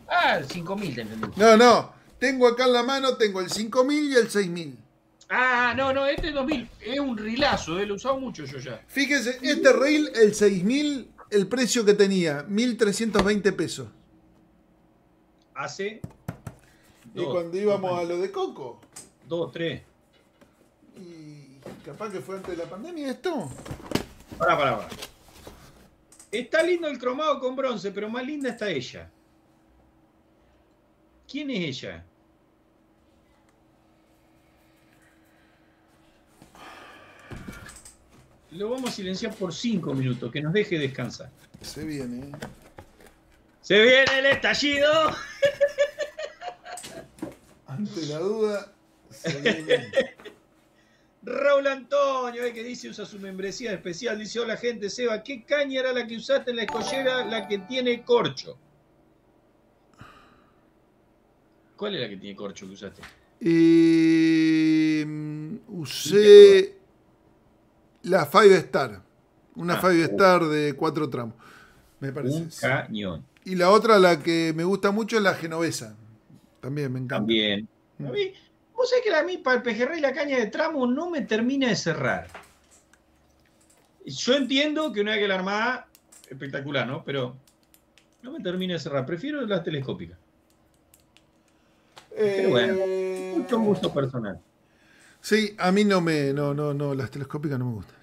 Ah, el 5000 te entendí. No, no. Tengo acá en la mano, tengo el 5000 y el 6000. Ah, no, no, este es 2000 es un rilazo, eh, lo he usado mucho yo ya. Fíjese, este reel, el 6000, el precio que tenía, 1.320 pesos. Hace... Y cuando íbamos a lo de Coco. Dos, tres. Y capaz que fue antes de la pandemia esto. Pará, pará, pará. Está lindo el cromado con bronce, pero más linda está ella. ¿Quién es ella? lo vamos a silenciar por cinco minutos, que nos deje descansar. Se viene. Eh. Se viene el estallido. Ante la duda, se viene. [LAUGHS] Raúl Antonio, eh, que dice, usa su membresía especial. Dice, hola gente, Seba, ¿qué caña era la que usaste en la escollera, la que tiene corcho? ¿Cuál es la que tiene corcho que usaste? Eh, mm, usé la Five Star. Una ah, Five uh. Star de cuatro tramos. Me parece. Un cañón. Y la otra, la que me gusta mucho, es la genovesa. También me encanta. También. Mm. vos sabés que la mí para el pejerrey la caña de tramo no me termina de cerrar. Yo entiendo que una que la armada, espectacular, ¿no? Pero no me termina de cerrar. Prefiero las telescópicas. Eh, Pero bueno, mucho gusto personal. Sí, a mí no me. No, no, no, las telescópicas no me gustan.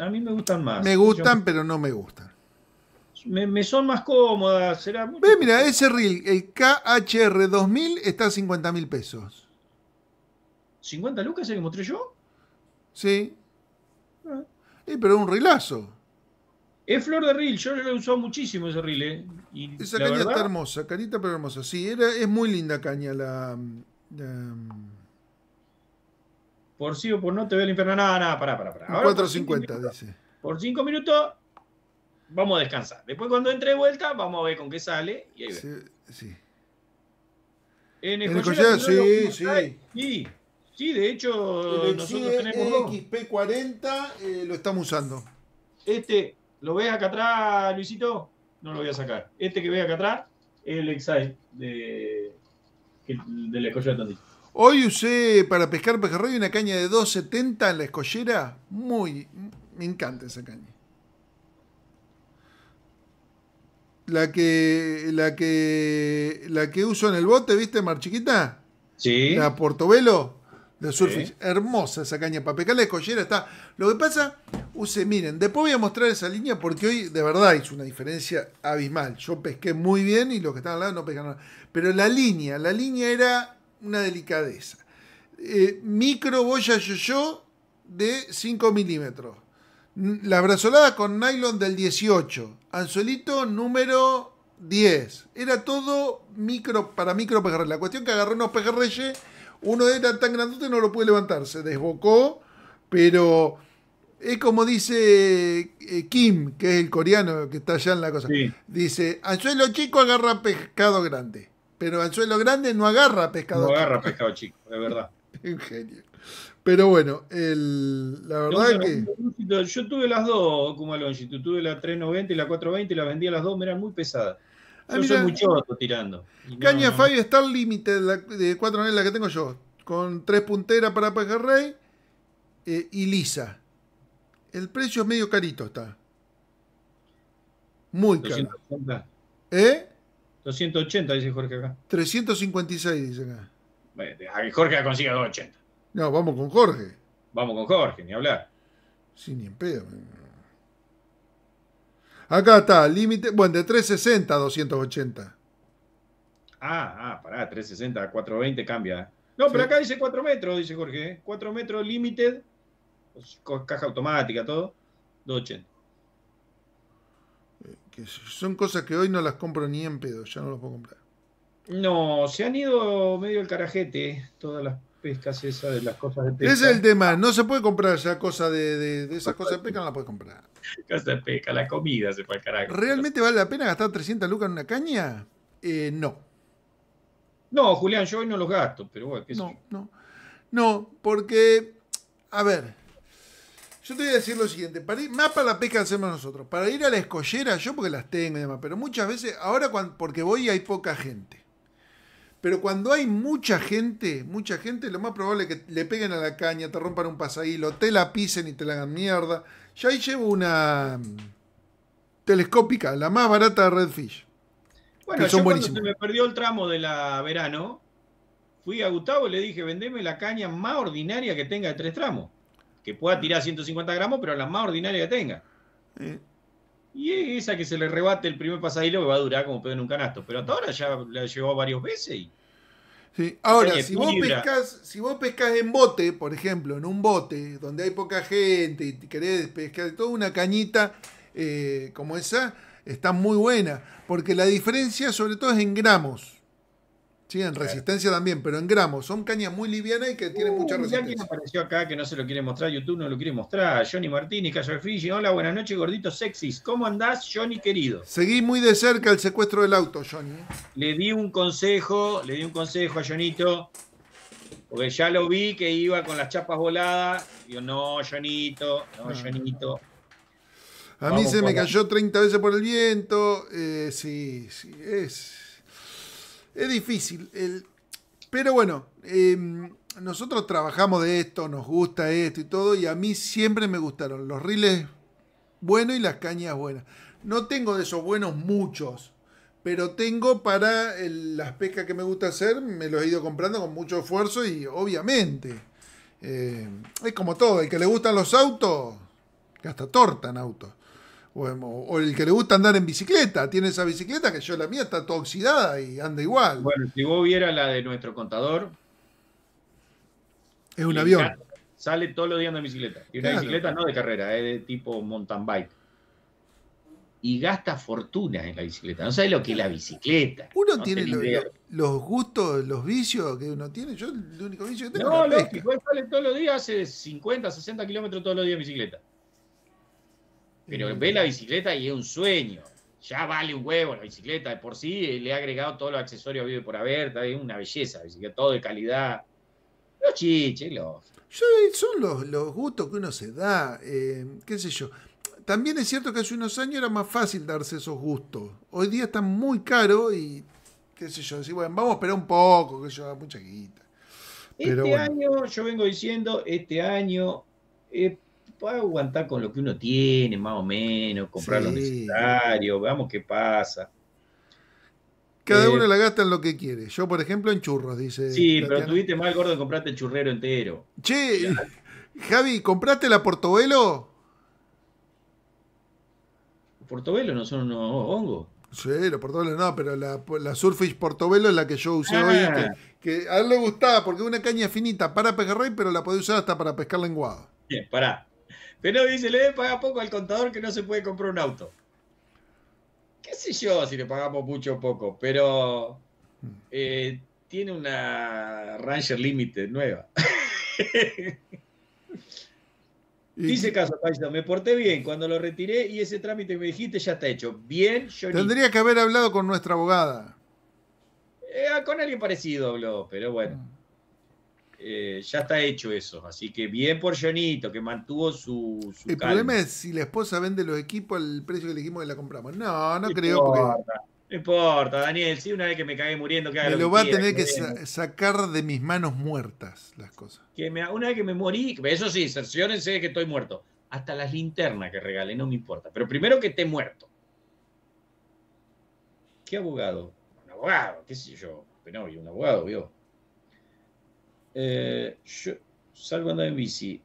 A mí me gustan más. Me gustan, pero no me gustan. Me, me son más cómodas. Ve, mira, ese reel, el KHR2000, está a 50 mil pesos. ¿50 lucas el que mostré yo? Sí. Eh, pero es un rilazo. Es flor de reel, yo lo he usado muchísimo ese reel. ¿eh? Y Esa caña está hermosa, carita pero hermosa. Sí, era, es muy linda caña la por sí o por no te veo el inferno, Nada, nada, pará, pará, pará. 4.50, dice. Por 5 minutos vamos a descansar. Después cuando entre de vuelta, vamos a ver con qué sale y ahí sí, sí. En el, sí, sí. sí. Sí, de hecho, nosotros tenemos XP40 eh, lo estamos usando. Este, ¿lo ves acá atrás, Luisito? No lo voy a sacar. Este que ve acá atrás es el Exile de, del de Tandil. Hoy usé para pescar pejerrey una caña de 270 en la escollera. Muy, me encanta esa caña. La que, la que, la que uso en el bote, ¿viste, Mar Chiquita? Sí. La Portobelo de Surfish. Hermosa esa caña para pescar la escollera. Está. Lo que pasa, usé, miren, después voy a mostrar esa línea porque hoy de verdad hizo una diferencia abismal. Yo pesqué muy bien y los que estaban al lado no pescaron nada. Pero la línea, la línea era una delicadeza. Eh, micro boya yo-yo de 5 milímetros. las brazoladas con nylon del 18. Anzuelito número 10. Era todo micro para micro pejerrey. La cuestión que agarró unos pejerreyes, uno era tan grandote no lo pude levantar. Se desbocó, pero es como dice eh, Kim, que es el coreano que está allá en la cosa. Dice, anzuelo chico agarra pescado grande. Pero anzuelo grande no agarra pescado No agarra pescado chico, de verdad. [LAUGHS] Un genio. Pero bueno, el, la verdad que. Yo, tuve las dos, como Longitud, tuve la 390 y la 420 y las vendía las dos, me eran muy pesadas. Ah, yo tirando. Caña no, Fabio está al límite de, cuatro anelas la que tengo yo, con tres punteras para Pejerrey eh, y lisa. El precio es medio carito está. Muy caro. ¿Eh? 280, dice Jorge acá. 356, dice acá. a que Jorge la consiga 280. No, vamos con Jorge. Vamos con Jorge, ni hablar. Sí, ni en pedo. Acá está, límite, bueno, de 360 a 280. Ah, ah, pará, 360 a 420 cambia. No, pero acá dice 4 metros, dice Jorge. 4 ¿eh? metros límite. caja automática, todo, 280 son cosas que hoy no las compro ni en pedo, ya no las puedo comprar. No, se han ido medio el carajete todas las pescas esas de las cosas de pesca. Ese es el tema, no se puede comprar ya cosas de, esas cosas de pesca, no las puedes comprar. casa de pesca, la comida se fue al ¿Realmente vale la pena gastar 300 lucas en una caña? Eh, no. No, Julián, yo hoy no los gasto, pero bueno, No, no. No, porque, a ver, yo te voy a decir lo siguiente, para la pesca hacemos nosotros. Para ir a la escollera, yo porque las tengo y demás, pero muchas veces, ahora porque voy hay poca gente. Pero cuando hay mucha gente, mucha gente, lo más probable es que le peguen a la caña, te rompan un pasadilo, te la pisen y te la hagan mierda. Yo ahí llevo una mm, telescópica, la más barata de Redfish. Bueno, yo cuando se me perdió el tramo de la verano, fui a Gustavo y le dije, vendeme la caña más ordinaria que tenga de tres tramos que pueda tirar 150 gramos, pero la más ordinaria que tenga. y Y esa que se le rebate el primer pasadillo que va a durar como pedo en un canasto. Pero hasta ahora ya la llevó varias veces y. Ahora, si vos, pescas si vos pescas en bote, por ejemplo, en un bote donde hay poca gente y querés pescar toda una cañita eh, como esa, está muy buena. Porque la diferencia sobre todo es en gramos. Sí, en resistencia también, pero en gramos. Son cañas muy livianas y que tienen uh, mucha resistencia. Ya apareció acá que no se lo quiere mostrar, YouTube no lo quiere mostrar. Johnny Martínez, Cayo Fiji. Hola, buenas noches, gordito sexys. ¿Cómo andás, Johnny querido? Seguí muy de cerca el secuestro del auto, Johnny. Le di un consejo, le di un consejo a Johnny porque ya lo vi que iba con las chapas voladas. Digo, no, Johnny, no, ah. Johnny. A mí se me cayó 30 veces por el viento. Eh, sí, sí, es. Es difícil. pero bueno, em, nosotros trabajamos de esto, nos gusta esto y todo, y a mí siempre me gustaron los riles buenos y las cañas buenas. No tengo de esos buenos muchos, pero tengo para las pescas que me gusta hacer, me los he ido comprando con mucho esfuerzo y obviamente. Em, es como todo, el que le gustan los autos, que hasta tortan autos. O, el que le gusta andar en bicicleta, tiene esa bicicleta que yo la mía está toda oxidada y anda igual. Bueno, si vos vieras la de nuestro contador. Es un avión. Sale, todos los días andando en bicicleta. Y una bicicleta no de carrera, es de tipo mountain bike. Y gasta fortuna en la bicicleta. No sabes lo que es la bicicleta. Uno tiene los gustos, los vicios que uno tiene. Yo el único vicio que tengo no, es la sale todos los días, hace 50, 60 kilómetros todos los días en bicicleta pero mm. ve la bicicleta y es un sueño. Ya vale un huevo la bicicleta, de por sí le ha agregado todos los accesorios vive por haber, es una belleza, bicicleta, todo de calidad. Los chiches, los. son los, gustos que uno se da, eh, qué sé yo. También es cierto que hace unos años era más fácil darse esos gustos. Hoy día están muy caros y, qué sé yo, decir, bueno, vamos a esperar un poco, que yo mucha guita. este año, yo vengo diciendo, este año eh, Puedes aguantar con lo que uno tiene, más o menos, comprar lo necesario, veamos qué pasa. Cada eh, uno la gasta en lo que quiere. Yo, por ejemplo, en churros, dice. Sí, pero tuviste mal gordo de comprarte el churrero entero. Che, [LAUGHS] Javi, ¿compraste la Portobelo? Portobelo no son unos hongos. Sí, la Portobelo no, pero la, la Surfish Portobelo es la que yo usé hoy. Ah. Que, a él le gustaba porque es una caña finita para pejerrey, pero la podía usar hasta para pescar lenguado. Bien, pará. Pero dice, le debe poco al contador que no se puede comprar un auto. Qué sé yo si le pagamos mucho o poco, pero eh, tiene una Ranger Limited nueva. [LAUGHS] Dice caso, Paisa, me porté bien cuando lo retiré y ese trámite que me dijiste ya está hecho. Bien, yo Tendría que haber hablado con nuestra abogada. Eh, con alguien parecido pero bueno. Mm. Eh, ya está hecho eso. Así que bien por Jonito, que mantuvo su. su el problema es si la esposa vende los equipos al precio que elegimos que la compramos. No, no, no creo. Importa, No importa, Daniel. Sí, una vez que me cagué muriendo, que haga lo, va a tener que, sacar de mis manos muertas las cosas. Que una vez que me morí, eso sí, cerciórense de que estoy muerto. Hasta las linternas que regalé, no me importa. Pero primero que esté muerto. ¿Qué abogado? Un abogado, qué sé yo. Pero un abogado, vio eh, yo salgo andando en bici.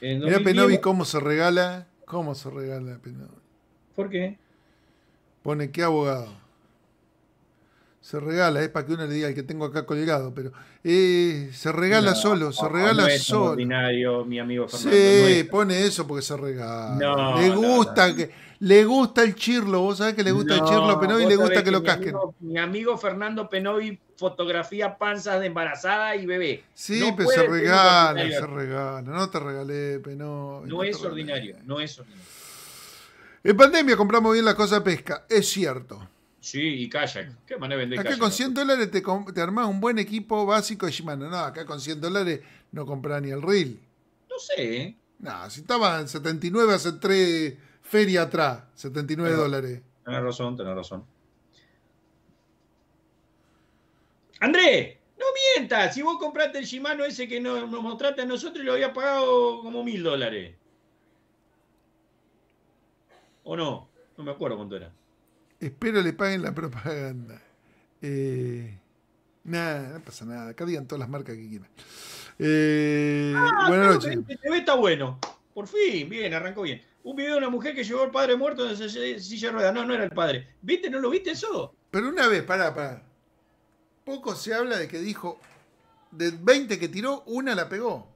Eh, Mira cómo se regala. ¿Cómo se regala ¿Por qué? Pone, que abogado? Se regala, es para que uno le diga el que tengo acá colgado, pero eh, se regala solo, se regala solo. mi amigo Fernando, sí, pone eso porque se regala. le gusta que le gusta el chirlo, vos sabés que le gusta el chirlo a Penovi y le gusta que, lo casquen. mi amigo Fernando Penovi fotografía panzas de embarazada y bebé. Sí, pero se regala, se regala. No te regalé, Penovi. No, es ordinario, no es ordinario. En pandemia compramos bien las cosas pesca, es cierto. Sí, y kayak. ¿Qué manera de Acá con 100 dólares te, armás un buen equipo básico de Shimano. No, acá con 100 dólares no compras ni el reel. No sé. ¿eh? No, si estaban 79 hace 3 feria atrás, 79 dólares. Tenés razón, tenés razón. André, no mientas. Si vos compraste el Shimano ese que nos, nos mostraste a nosotros, lo había pagado como mil dólares. ¿O no? No me acuerdo cuánto era. Espero le paguen la propaganda. Eh, nada, no pasa nada. Acá digan todas las marcas que quieran. Eh, ah, buenas noches. El TV está bueno. Por fin, bien, arrancó bien un video de una mujer que llevó al padre muerto en silla de ruedas. No, no era el padre. ¿Viste? ¿No lo viste eso? Pero una vez, para, para. Poco se habla de que dijo, de 20 que tiró, una la pegó.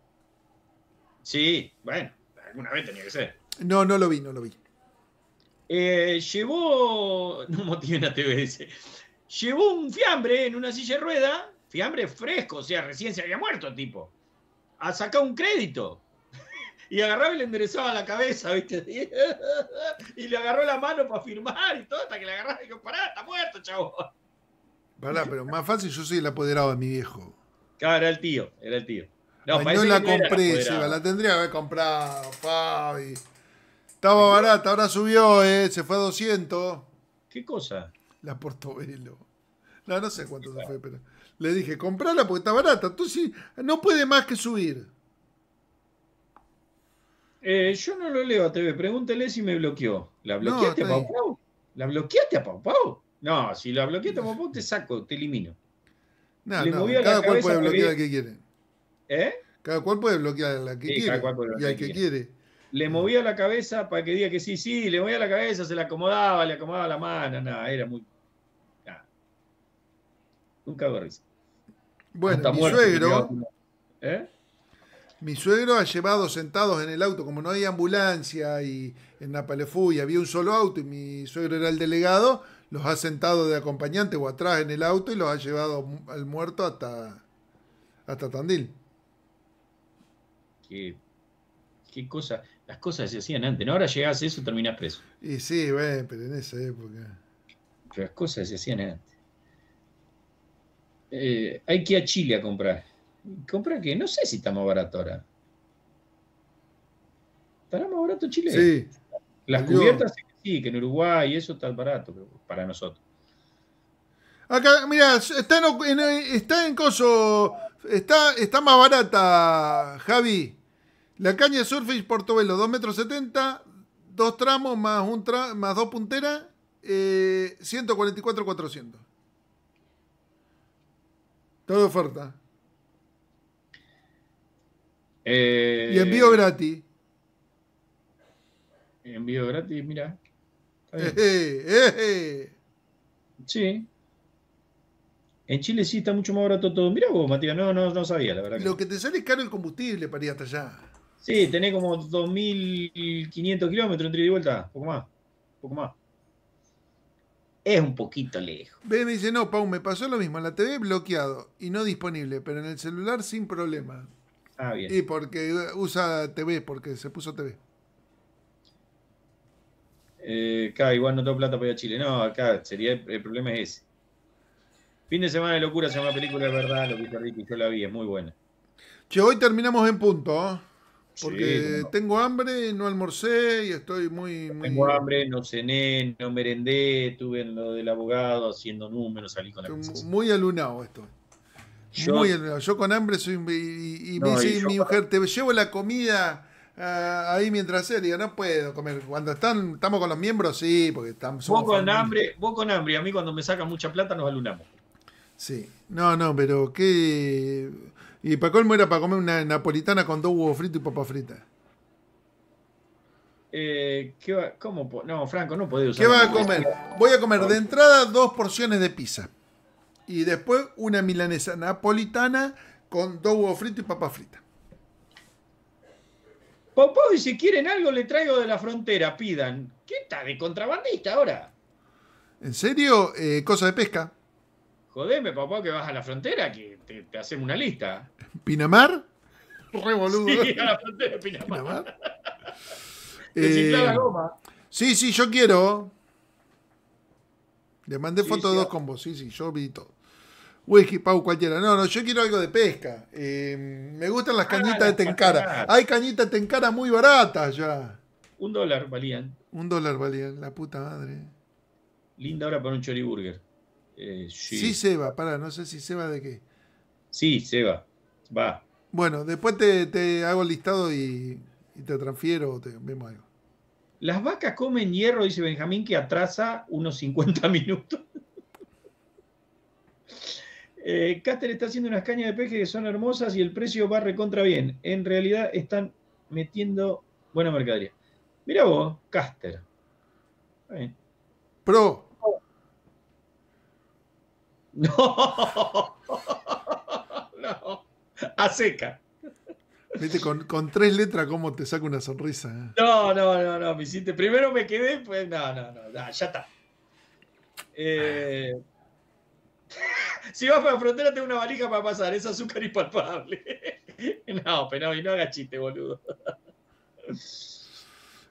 Sí, bueno, alguna vez tenía que ser. No, no lo vi, no lo vi. Eh, llevó, [LAUGHS] no motiven a TVS, llevó un fiambre en una silla de rueda, fiambre fresco, o sea, recién se había muerto tipo, a sacar un crédito y agarraba y le enderezaba la cabeza, ¿viste? [LAUGHS] Y, le agarró la mano para firmar y todo, hasta que le agarraba y dijo, pará, está muerto, chavo Pará, pero más fácil, yo soy el apoderado de mi viejo. Claro, era el tío, era el tío. No, no la compré, la tendría que haber comprado, Fabi. Estaba barata, ahora subió, eh, se fue a 200. ¿Qué cosa? La Portobelo. No, no sé cuánto se fue, pero le dije, comprala porque está barata. Entonces, no puede más que subir. Eh, yo no lo leo a TV, pregúntale si me bloqueó. ¿La bloqueaste a Pau Pau? ¿La bloqueaste a Pau Pau? No, si la bloqueaste a Pau Pau te saco, te elimino. No, no, cada cual puede bloquear al que quiere. ¿Eh? Cada cual puede bloquear la que quiere y al que quiere. Le movía la cabeza para que diga que sí, sí, le movía la cabeza, se la acomodaba, le acomodaba la mano, nada, era muy... un ah. Nunca lo Bueno, mi suegro... ¿Eh? Mi suegro ha llevado sentados en el auto, como no hay ambulancia y en Napalefú y había un solo auto y mi suegro era el delegado, los ha sentado de acompañante o atrás en el auto y los ha llevado al muerto hasta, hasta Tandil. Qué, cosa, las cosas se hacían antes, ¿no? Ahora llegás a eso y terminás preso. Y sí, bueno, pero en esa época. Pero las cosas se hacían antes. Eh, hay que ir a Chile a comprar. Compra que no sé si está más barato ahora. ¿Estará más barato Chile? Sí. Las cubiertas sí, que en Uruguay y eso está barato para nosotros. Acá, mira, está en, eh, está Coso. Está, está más barata, Javi. La caña Surface Portobelo, 2 metros 70, dos tramos más, un más dos punteras, eh, 144,400. Todo oferta. Eh, y envío gratis. Envío gratis, mira. Eh, eh, eh, sí. En Chile sí está mucho más barato todo. Mira vos, Matías, no, no, no sabía, la verdad. Lo que, te sale es caro el combustible para ir hasta allá. Sí, tenés como 2.500 kilómetros en ida y vuelta, poco más, poco más. Es un poquito lejos. Ve, me dice, no, Pau, me pasó lo mismo, la TV bloqueado y no disponible, pero en el celular sin problema. Ah, y porque usa TV, porque se puso TV. Eh, acá igual no tengo plata para ir a Chile. No, acá sería el problema es ese. Fin de semana de locura, se llama película de verdad, lo que Ricky, yo la vi, es muy buena. Che, hoy terminamos en punto, ¿eh? porque tengo hambre, no almorcé y estoy muy, Tengo hambre, no cené, no merendé, estuve en lo del abogado haciendo números, salí con la Muy alunado esto. Yo, con hambre soy. Y, mi mujer, te llevo la comida. Ah, ahí mientras sea digo, no puedo comer. Cuando están, estamos con los miembros, sí, porque estamos. Vos con hambre, vos con hambre, a mí cuando me sacan mucha plata nos alunamos. Sí, no, no, pero qué. Y para colmo era para comer una napolitana con dos huevos fritos y papa frita. Eh, ¿Cómo? No, Franco, no podés usar. ¿Qué va a comer? Voy a comer de entrada dos porciones de pizza y después una milanesa napolitana con dos huevos fritos y frita. Popó, y si quieren algo le traigo de la frontera, pidan. ¿Qué está de contrabandista ahora? ¿En serio? Eh, cosa de pesca. Jodeme, papá, que vas a la frontera, que te, hacemos una lista. ¿Pinamar? revoludo Sí, a la frontera Pinamar. ¿Pinamar? [LAUGHS] Eh, sí, sí, yo quiero. Le mandé fotos de dos combos, sí, sí, yo vi todo whisky, pau, cualquiera. No, no, yo quiero algo de pesca. Em, me gustan las ah, cañitas de Tencara. Hay cañitas de Tencara muy baratas ya. Un dólar valían. Un dólar valían, la puta madre. Linda hora para un choriburger. Eh, sí. sí, Seba, para, no sé si Seba de qué. Sí, Seba, va. Bueno, después te, hago el listado y, te transfiero o te vemos algo. Las vacas comen hierro, dice Benjamín, que atrasa unos 50 [LAUGHS] minutos. Eh, Caster está haciendo unas cañas de peje que son hermosas y el precio va recontra bien. En realidad están metiendo buena mercadería. Mira vos, Caster. Pro. No. [LAUGHS] no. A seca. Viste, con, tres letras, ¿cómo te saca una sonrisa? Eh. No, no, no, no, me Primero me quedé, pues no, no, no, ya está. Eh, [LAUGHS] si vas para la frontera, tengo una valija para pasar, es azúcar impalpable. [LAUGHS] no, pero no, no hagas chiste, boludo.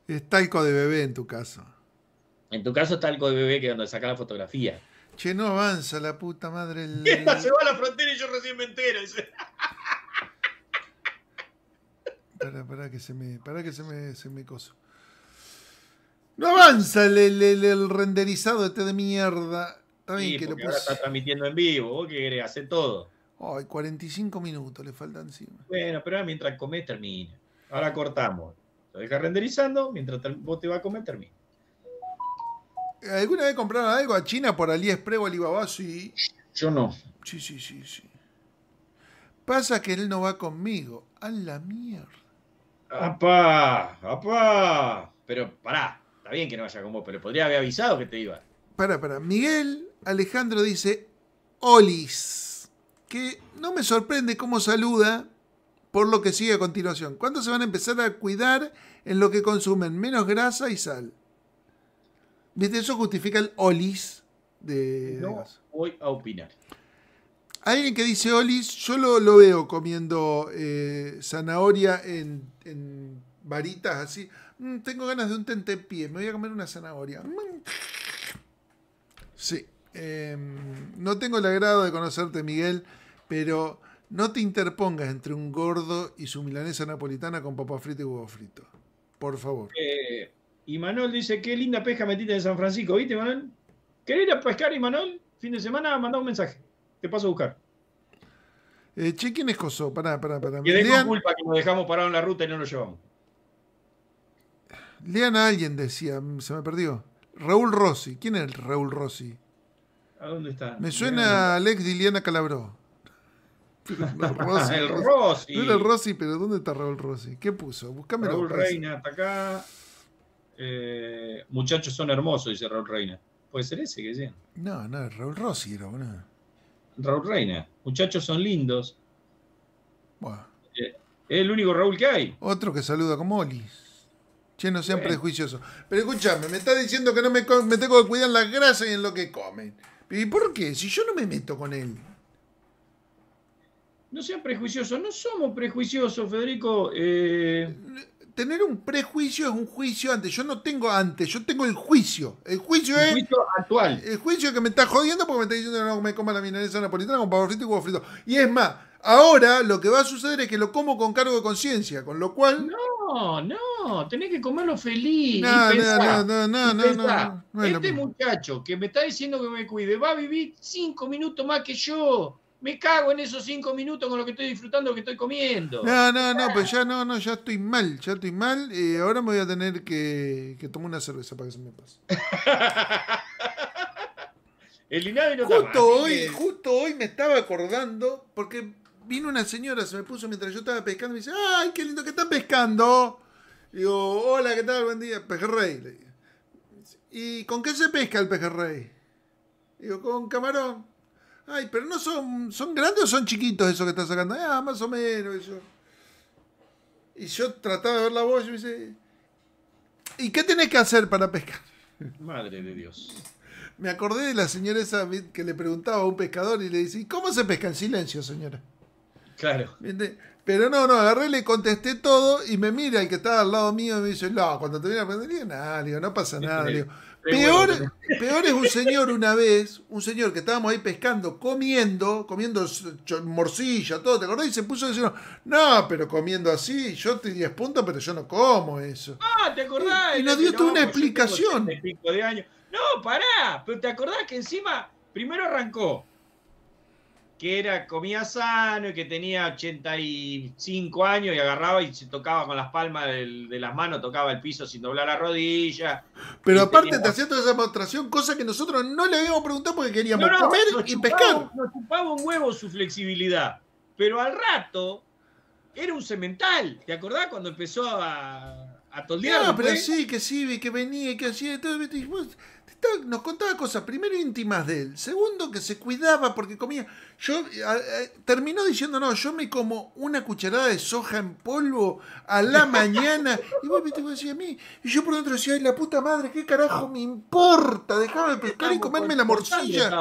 es talco de bebé en tu caso. En tu caso está talco de bebé que es donde saca la fotografía. Che, no avanza la puta madre. [LAUGHS] Se va a la frontera y yo recién me entero. Pará, pará que se me. Pará que se me, se me coso. No avanza el, el renderizado este de mierda que Ahora está transmitiendo en vivo, vos que querés todo. Ay, 45 minutos le falta encima. Bueno, pero mientras comés termina. Ahora cortamos. Lo deja renderizando, mientras vos te vas a comer termina. ¿Alguna vez compraron algo a China por AliExpress o Alibaba? Sí. Yo no. Sí, sí, sí, sí. Pasa que él no va conmigo. A la mierda. ¡Apa! ¡Apa! Pero pará, está bien que no vaya con vos, pero podría haber avisado que te iba. Para, para. Miguel Alejandro dice, Olis, que no me sorprende cómo saluda por lo que sigue a continuación. ¿Cuándo se van a empezar a cuidar en lo que consumen? Menos grasa y sal. ¿Viste? Eso justifica el Olis de... No voy a opinar. Alguien que dice Olis, yo lo, veo comiendo eh, zanahoria en, varitas así. Mm, tengo ganas de un tentepié, me voy a comer una zanahoria. Mm. Sí. Em, no tengo el agrado de conocerte, Miguel, pero no te interpongas entre un gordo y su milanesa napolitana con papa frito y huevo frito. Por favor. Eh, y Manuel dice, qué linda pesca metiste de San Francisco, ¿viste, Manuel? ¿Querés ir a pescar, y Manuel? Fin de semana, manda un mensaje. Te paso a buscar. Eh, che, ¿quién es Coso? Pará, pará, pará. Y que nos dejamos parado en la ruta y no lo llevamos. Lean a alguien, decía, se me perdió. Raúl Rossi. ¿Quién es Raúl Rossi? ¿A dónde está? Me suena Alex Diliana Calabró. [LAUGHS] el Rossi. el Rossi, pero ¿dónde está Raúl Rossi? ¿Qué puso? Raúl Reina está acá. Eh, muchachos son hermosos, dice Raúl Reina. ¿Puede ser ese que decían? No, no, Raúl Rossi era Raúl Reina. Muchachos son lindos. Bueno. Eh, es el único Raúl que hay. Otro que saluda como Oli. Che, no sean prejuiciosos. Pero escúchame, me está diciendo que no me, me tengo que cuidar las grasas y en lo que comen. ¿Y por qué? Si yo no me meto con él. No seas prejuicioso. no somos prejuiciosos, Federico. Eh... Tener un prejuicio es un juicio antes. Yo no tengo antes, yo tengo el juicio. El juicio el es. juicio actual. El juicio que me está jodiendo porque me está diciendo que no me coma la milanesa napolitana con pavo frito y huevo frito. Y es más, Ahora lo que va a suceder es que lo como con cargo de conciencia, con lo cual. No, no, tenés que comerlo feliz. No, y no, no, no, no, no Este muchacho que me está diciendo que me cuide va a vivir cinco minutos más que yo. Me cago en esos cinco minutos con lo que estoy disfrutando, que estoy comiendo. No, no, no, pues ya no, no, ya estoy mal, ya estoy mal. Y ahora me voy a tener que, que tomar una cerveza para que se me pase. [LAUGHS] El no justo hoy, justo hoy me estaba acordando, porque vino una señora, se me puso mientras yo estaba pescando, y me dice, ¡ay, qué lindo que están pescando! Digo, hola, ¿qué tal? Buen día, pejerrey. ¿Y con qué se pesca el pejerrey? Digo, con camarón. Ay, pero no son, son grandes o son chiquitos esos que estás sacando. Ah, más o menos. Y yo, y yo trataba de ver la voz y me dice, ¿y qué tenés que hacer para pescar? Madre de Dios. Me acordé de la señora esa que le preguntaba a un pescador y le dice, ¿y cómo se pesca en silencio, señora? Claro. Pero no, no, agarré, le contesté todo y me mira el que estaba al lado mío y me dice, no, cuando te viene a aprender, nada, no pasa nada. Peor, peor es un señor una vez, un señor que estábamos ahí pescando, comiendo, comiendo morcilla, todo, ¿te acordás? Y se puso a decir, no, pero comiendo así, yo te puntos, pero yo no como eso. Ah, ¿te acordás? Y, nos dio toda una explicación. De No, pará, pero ¿te acordás que encima primero arrancó? que era, comía sano y que tenía 85 años y agarraba y se tocaba con las palmas de las manos, tocaba el piso sin doblar la rodilla. Pero aparte te hacía toda esa demostración, cosa que nosotros no le habíamos preguntado porque queríamos comer y pescar. Nos chupaba un huevo su flexibilidad. Pero al rato era un cemental. ¿Te acordás cuando empezó a, a No, pero sí, que sí, que venía, que hacía todo. Y nos contaba cosas, primero íntimas de él, segundo que se cuidaba porque comía. Yo terminó diciendo, no, yo me como una cucharada de soja en polvo a la [LAUGHS] mañana. Y vos viste, vos voy a mí. Y yo por dentro decía, ay, la puta madre, ¿qué carajo me importa? Dejame pescar y comerme la morcilla.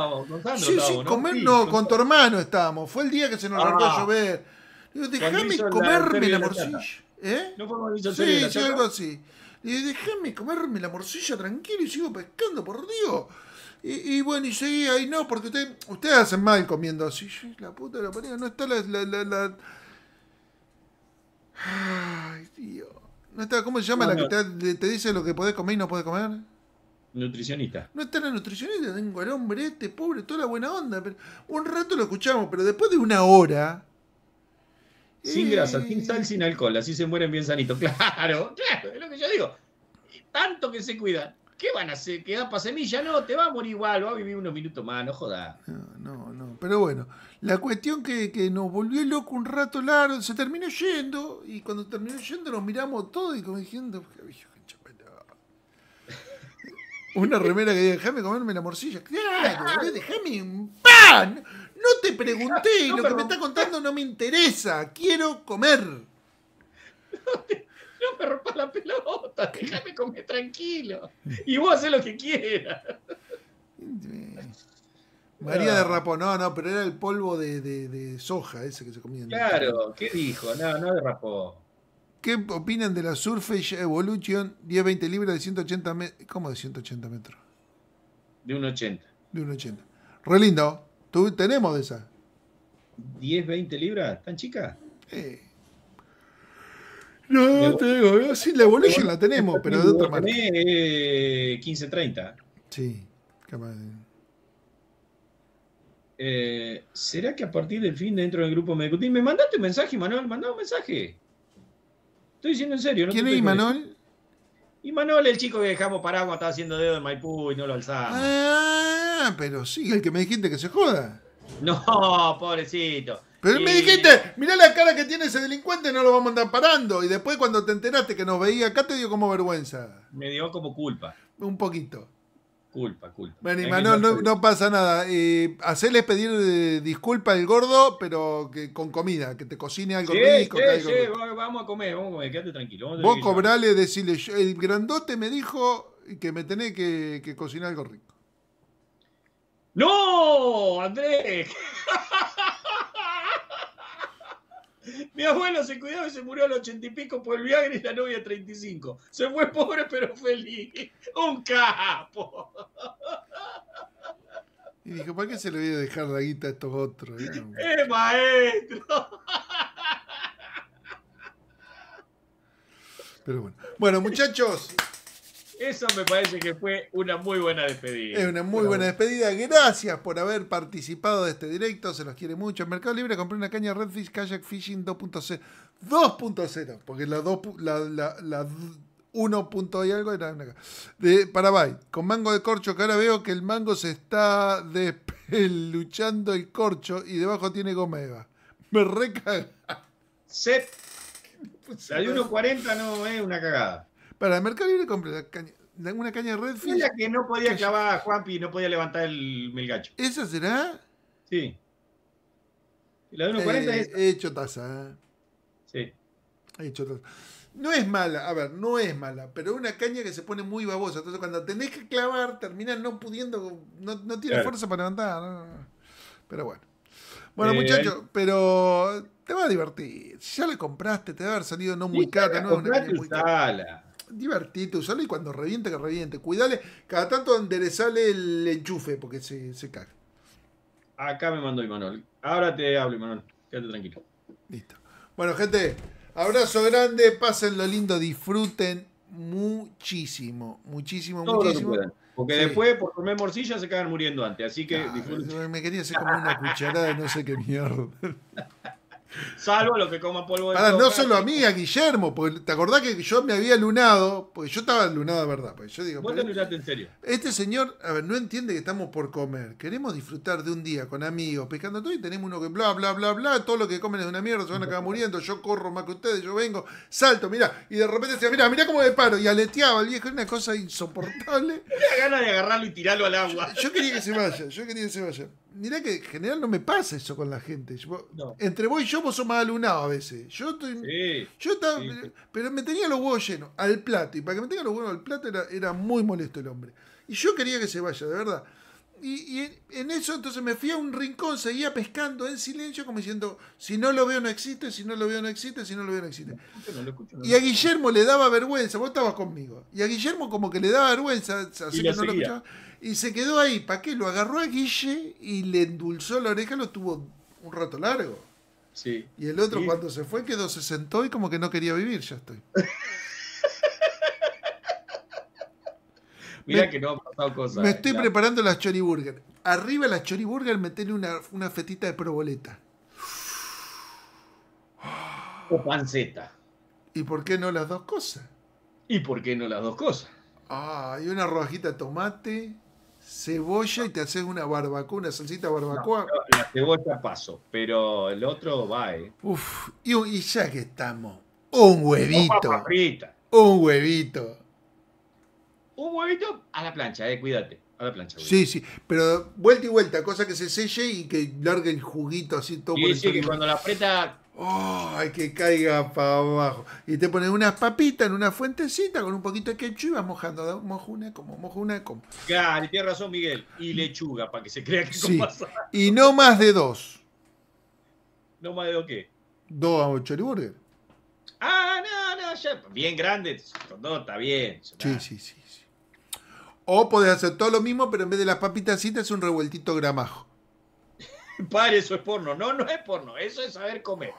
sí, sí, comer, no, con tu hermano estábamos. Fue el día que se nos largó a ah. llover. dejame comerme la, morcilla. ¿Eh? sí, sí, algo así. Y déjame comerme la morcilla tranquilo y sigo pescando, por Dios. Y, bueno, y seguí ahí, no, porque usted, ustedes hacen mal comiendo así. La puta de la pareja, no está la, la, la, la... Ay, Dios. No está, ¿Cómo se llama la que te, dice lo que podés comer y no podés comer? Nutricionista. No está la nutricionista, tengo al hombre este, pobre, toda la buena onda. Pero, un rato lo escuchamos, pero después de una hora sin eh. grasa, sin sal, sin alcohol. Así se mueren bien sanitos. [LAUGHS] Claro, claro, es lo que yo digo. Tanto que se cuidan. ¿Qué van a hacer? ¿Quedas para semilla? No, te va a morir igual, va a vivir unos minutos más, no jodas. No, no, no. Pero bueno, la cuestión que, que nos volvió loco un rato largo, se terminó yendo, y cuando terminó yendo nos miramos todos y como diciendo, [LAUGHS] una remera que dice, déjame comerme la morcilla. Claro, [LAUGHS] déjame un pan. No te pregunté, lo que me está contando no me interesa. Quiero comer. No, me rompas la pelota, déjame comer tranquilo. Y vos haces lo que quieras. María de no, no, pero era el polvo de, soja ese que se comía. Claro, ¿qué dijo? No, no derrapó. ¿Qué opinan de la Surface Evolution 10-20 libras de 180 metros? ¿Cómo de 180 metros? De un 80. De un 80. Tú, tenemos de esas. ¿10, 20 libras? ¿Tan chicas? No, te digo, sí, la Evolution la tenemos, pero de otra manera. 15, 30. Sí, eh, ¿Será que a partir del fin dentro del grupo me ¿Me mandaste un mensaje, Manuel? ¿Mandaste un mensaje? Estoy diciendo en serio. ¿Quién es Y Manuel, el chico que dejamos paraguas, estaba haciendo dedo en Maipú y no lo alzaba. Ah, Ah, pero sí, el que me dijiste que se joda. No, pobrecito. Pero me dijiste, mirá la cara que tiene ese delincuente, no lo vamos a andar parando. Y después cuando te enteraste que nos veía acá, te dio como vergüenza. Me dio como culpa. Un poquito. Culpa, culpa. Bueno, y no, pasa nada. Eh, hacerles pedir eh, disculpa disculpas al gordo, pero que con comida, que te cocine algo rico. vamos a comer, vamos a comer, quédate tranquilo. Vos cobrále cobrale, decirle, el grandote me dijo que me tenés que cocinar algo rico. ¡No! ¡Andrés! [LAUGHS] Mi abuelo se cuidaba y se murió a los ochenta y pico por el Viagra y la novia 35. Se fue pobre pero feliz. ¡Un capo! Y dijo, ¿por qué se le voy a dejar la guita a estos otros? [LAUGHS] ¡Eh, maestro! Pero bueno. Bueno, muchachos, eso me parece que fue una muy buena despedida. Es una muy buena despedida. Gracias por haber participado de este directo. Se los quiere mucho. En Mercado Libre compré una caña Redfish Kayak Fishing 2.0. 2.0, porque la, 2, la, la, 1. y algo era una. De Paraguay, con mango de corcho, que ahora veo que el mango se está [LAUGHS] despeluchando el corcho y debajo tiene goma Me recaga. Set. 1.40 no es una cagada. Para el mercado libre compré la caña, una caña Redfish. que no podía clavar Juanpi, y no podía levantar el, milgacho. ¿Esa será? Sí. La de 1.40 eh, es. He hecho taza. Sí. He hecho taza. No es mala, a ver, no es mala, pero es una caña que se pone muy babosa. Entonces, cuando tenés que clavar, terminas no pudiendo, no, no tiene fuerza para levantar. Pero bueno. Bueno, eh, muchachos, pero te va a divertir. ya le compraste, te va a haber salido no muy cara. No, divertido, usalo y cuando reviente, que reviente. Cuidale, cada tanto enderezale el enchufe porque se, se caga. Acá me mandó Imanol. Ahora te hablo, Imanol. Quédate tranquilo. Listo. Bueno, gente, abrazo grande, pásenlo lindo, disfruten muchísimo, muchísimo, muchísimo. porque después, por comer morcilla, se cagan muriendo antes. Así que disfruten. Me quería hacer como una cucharada de no sé qué mierda. [LAUGHS] Salvo lo que coma polvo de no solo a mí, a Guillermo, porque te acordás que yo me había lunado, porque yo estaba lunado de verdad. Pues yo digo, Vos te este lunaste en serio. Este señor, a ver, no entiende que estamos por comer. Queremos disfrutar de un día con amigos, pescando todo, y tenemos uno que bla, bla, bla, bla, todo lo que comen es una mierda, se van a acabar [LAUGHS] muriendo, yo corro más que ustedes, yo vengo, salto, mira y de repente decía, mira, mira cómo me paro, y aleteaba el viejo, era una cosa insoportable. [LAUGHS] Tenía ganas de agarrarlo y tirarlo al agua. yo quería que se vaya, yo quería que se vaya mirá que en general no me pasa eso con la gente. Entre vos y yo vos sos más alunado a veces. Yo, estoy, yo estaba, pero me tenía los huevos llenos al plato. Y para que me tenga los huevos al plato era, muy molesto el hombre. Y yo quería que se vaya, de verdad. Y, en eso entonces me fui a un rincón, seguía pescando en silencio, como diciendo, si no lo veo no existe, si no lo veo no existe, si no lo veo no existe. Y a Guillermo le daba vergüenza, vos estabas conmigo, y a Guillermo como que le daba vergüenza, así que no lo escuchaba. Y se quedó ahí. ¿Para qué? Lo agarró a Guille y le endulzó la oreja, lo tuvo un rato largo. Sí. Y el otro, cuando se fue, quedó, se sentó y como que no quería vivir, ya estoy. [LAUGHS] Mira que no ha pasado cosas. Me estoy preparando las choriburger. Arriba las choriburger, meterle una, una fetita de proboleta. O panceta. ¿Y por qué no las dos cosas? ¿Y por qué no las dos cosas? Ah, y una rodajita de tomate cebolla y te haces una barbacoa, una salsita barbacoa. la cebolla paso, pero el otro va, eh. Uf, y, ya que estamos, un huevito. Un huevito. Un huevito a la plancha, eh, cuídate. A la plancha, Sí, sí, pero vuelta y vuelta, cosa que se selle y que largue el juguito así todo. Sí, por sí, que cuando la aprieta ¡Ay, que caiga para abajo! Y te ponen unas papitas en una fuentecita con un poquito de ketchup y vas mojando. Mojo una como, mojo una como. Claro, tienes razón, Miguel. Y lechuga, para que se crea que sí. pasa. Y no más de dos. ¿No más de dos qué? Dos burger. Ah, no, no, ya. Bien grande, dos, está bien. Sí, sí, sí, O podés hacer todo lo mismo, pero en vez de las papitas es un revueltito gramajo. [LAUGHS] Padre, eso es porno. No, no es porno. Eso es saber comer.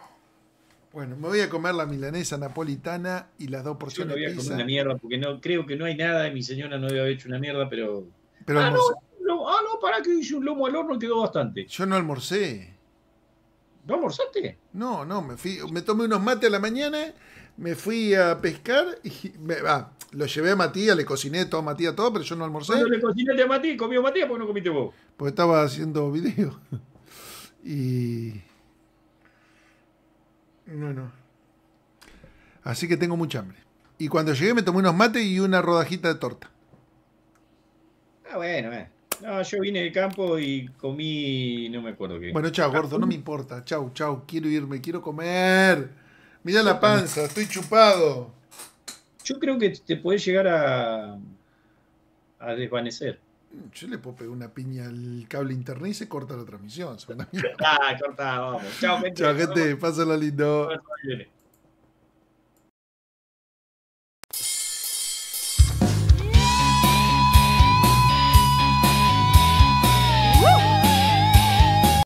Bueno, me voy a comer la milanesa napolitana y las dos porciones de pizza. Yo voy a una mierda porque no, creo que no hay nada. Mi señora no había hecho una mierda, pero. pero ah, no, ah, para que hice un lomo al horno quedó bastante. Yo no almorcé. ¿No almorzaste? No, no, me me tomé unos mates a la mañana, me fui a pescar y me, va, ah, lo llevé a Matías, le cociné todo a Matías todo, pero yo no almorcé. Yo le cociné a Matías, comió Matías qué no comiste vos. Porque estaba haciendo video. [LAUGHS] y no, no. Así que tengo mucha hambre. Y cuando llegué me tomé unos mates y una rodajita de torta. Ah, bueno, eh. No, yo vine del campo y comí, no me acuerdo qué. Bueno, chao, gordo, no me importa. Chao, chao. quiero irme, quiero comer. Mira la panza, estoy chupado. Yo creo que te puedes llegar a, a desvanecer. Yo le puedo pegar una piña al cable internet y se corta la transmisión. Cortada, ah, corta, vamos. Chao, gente. Chao, gente. Pásalo lindo.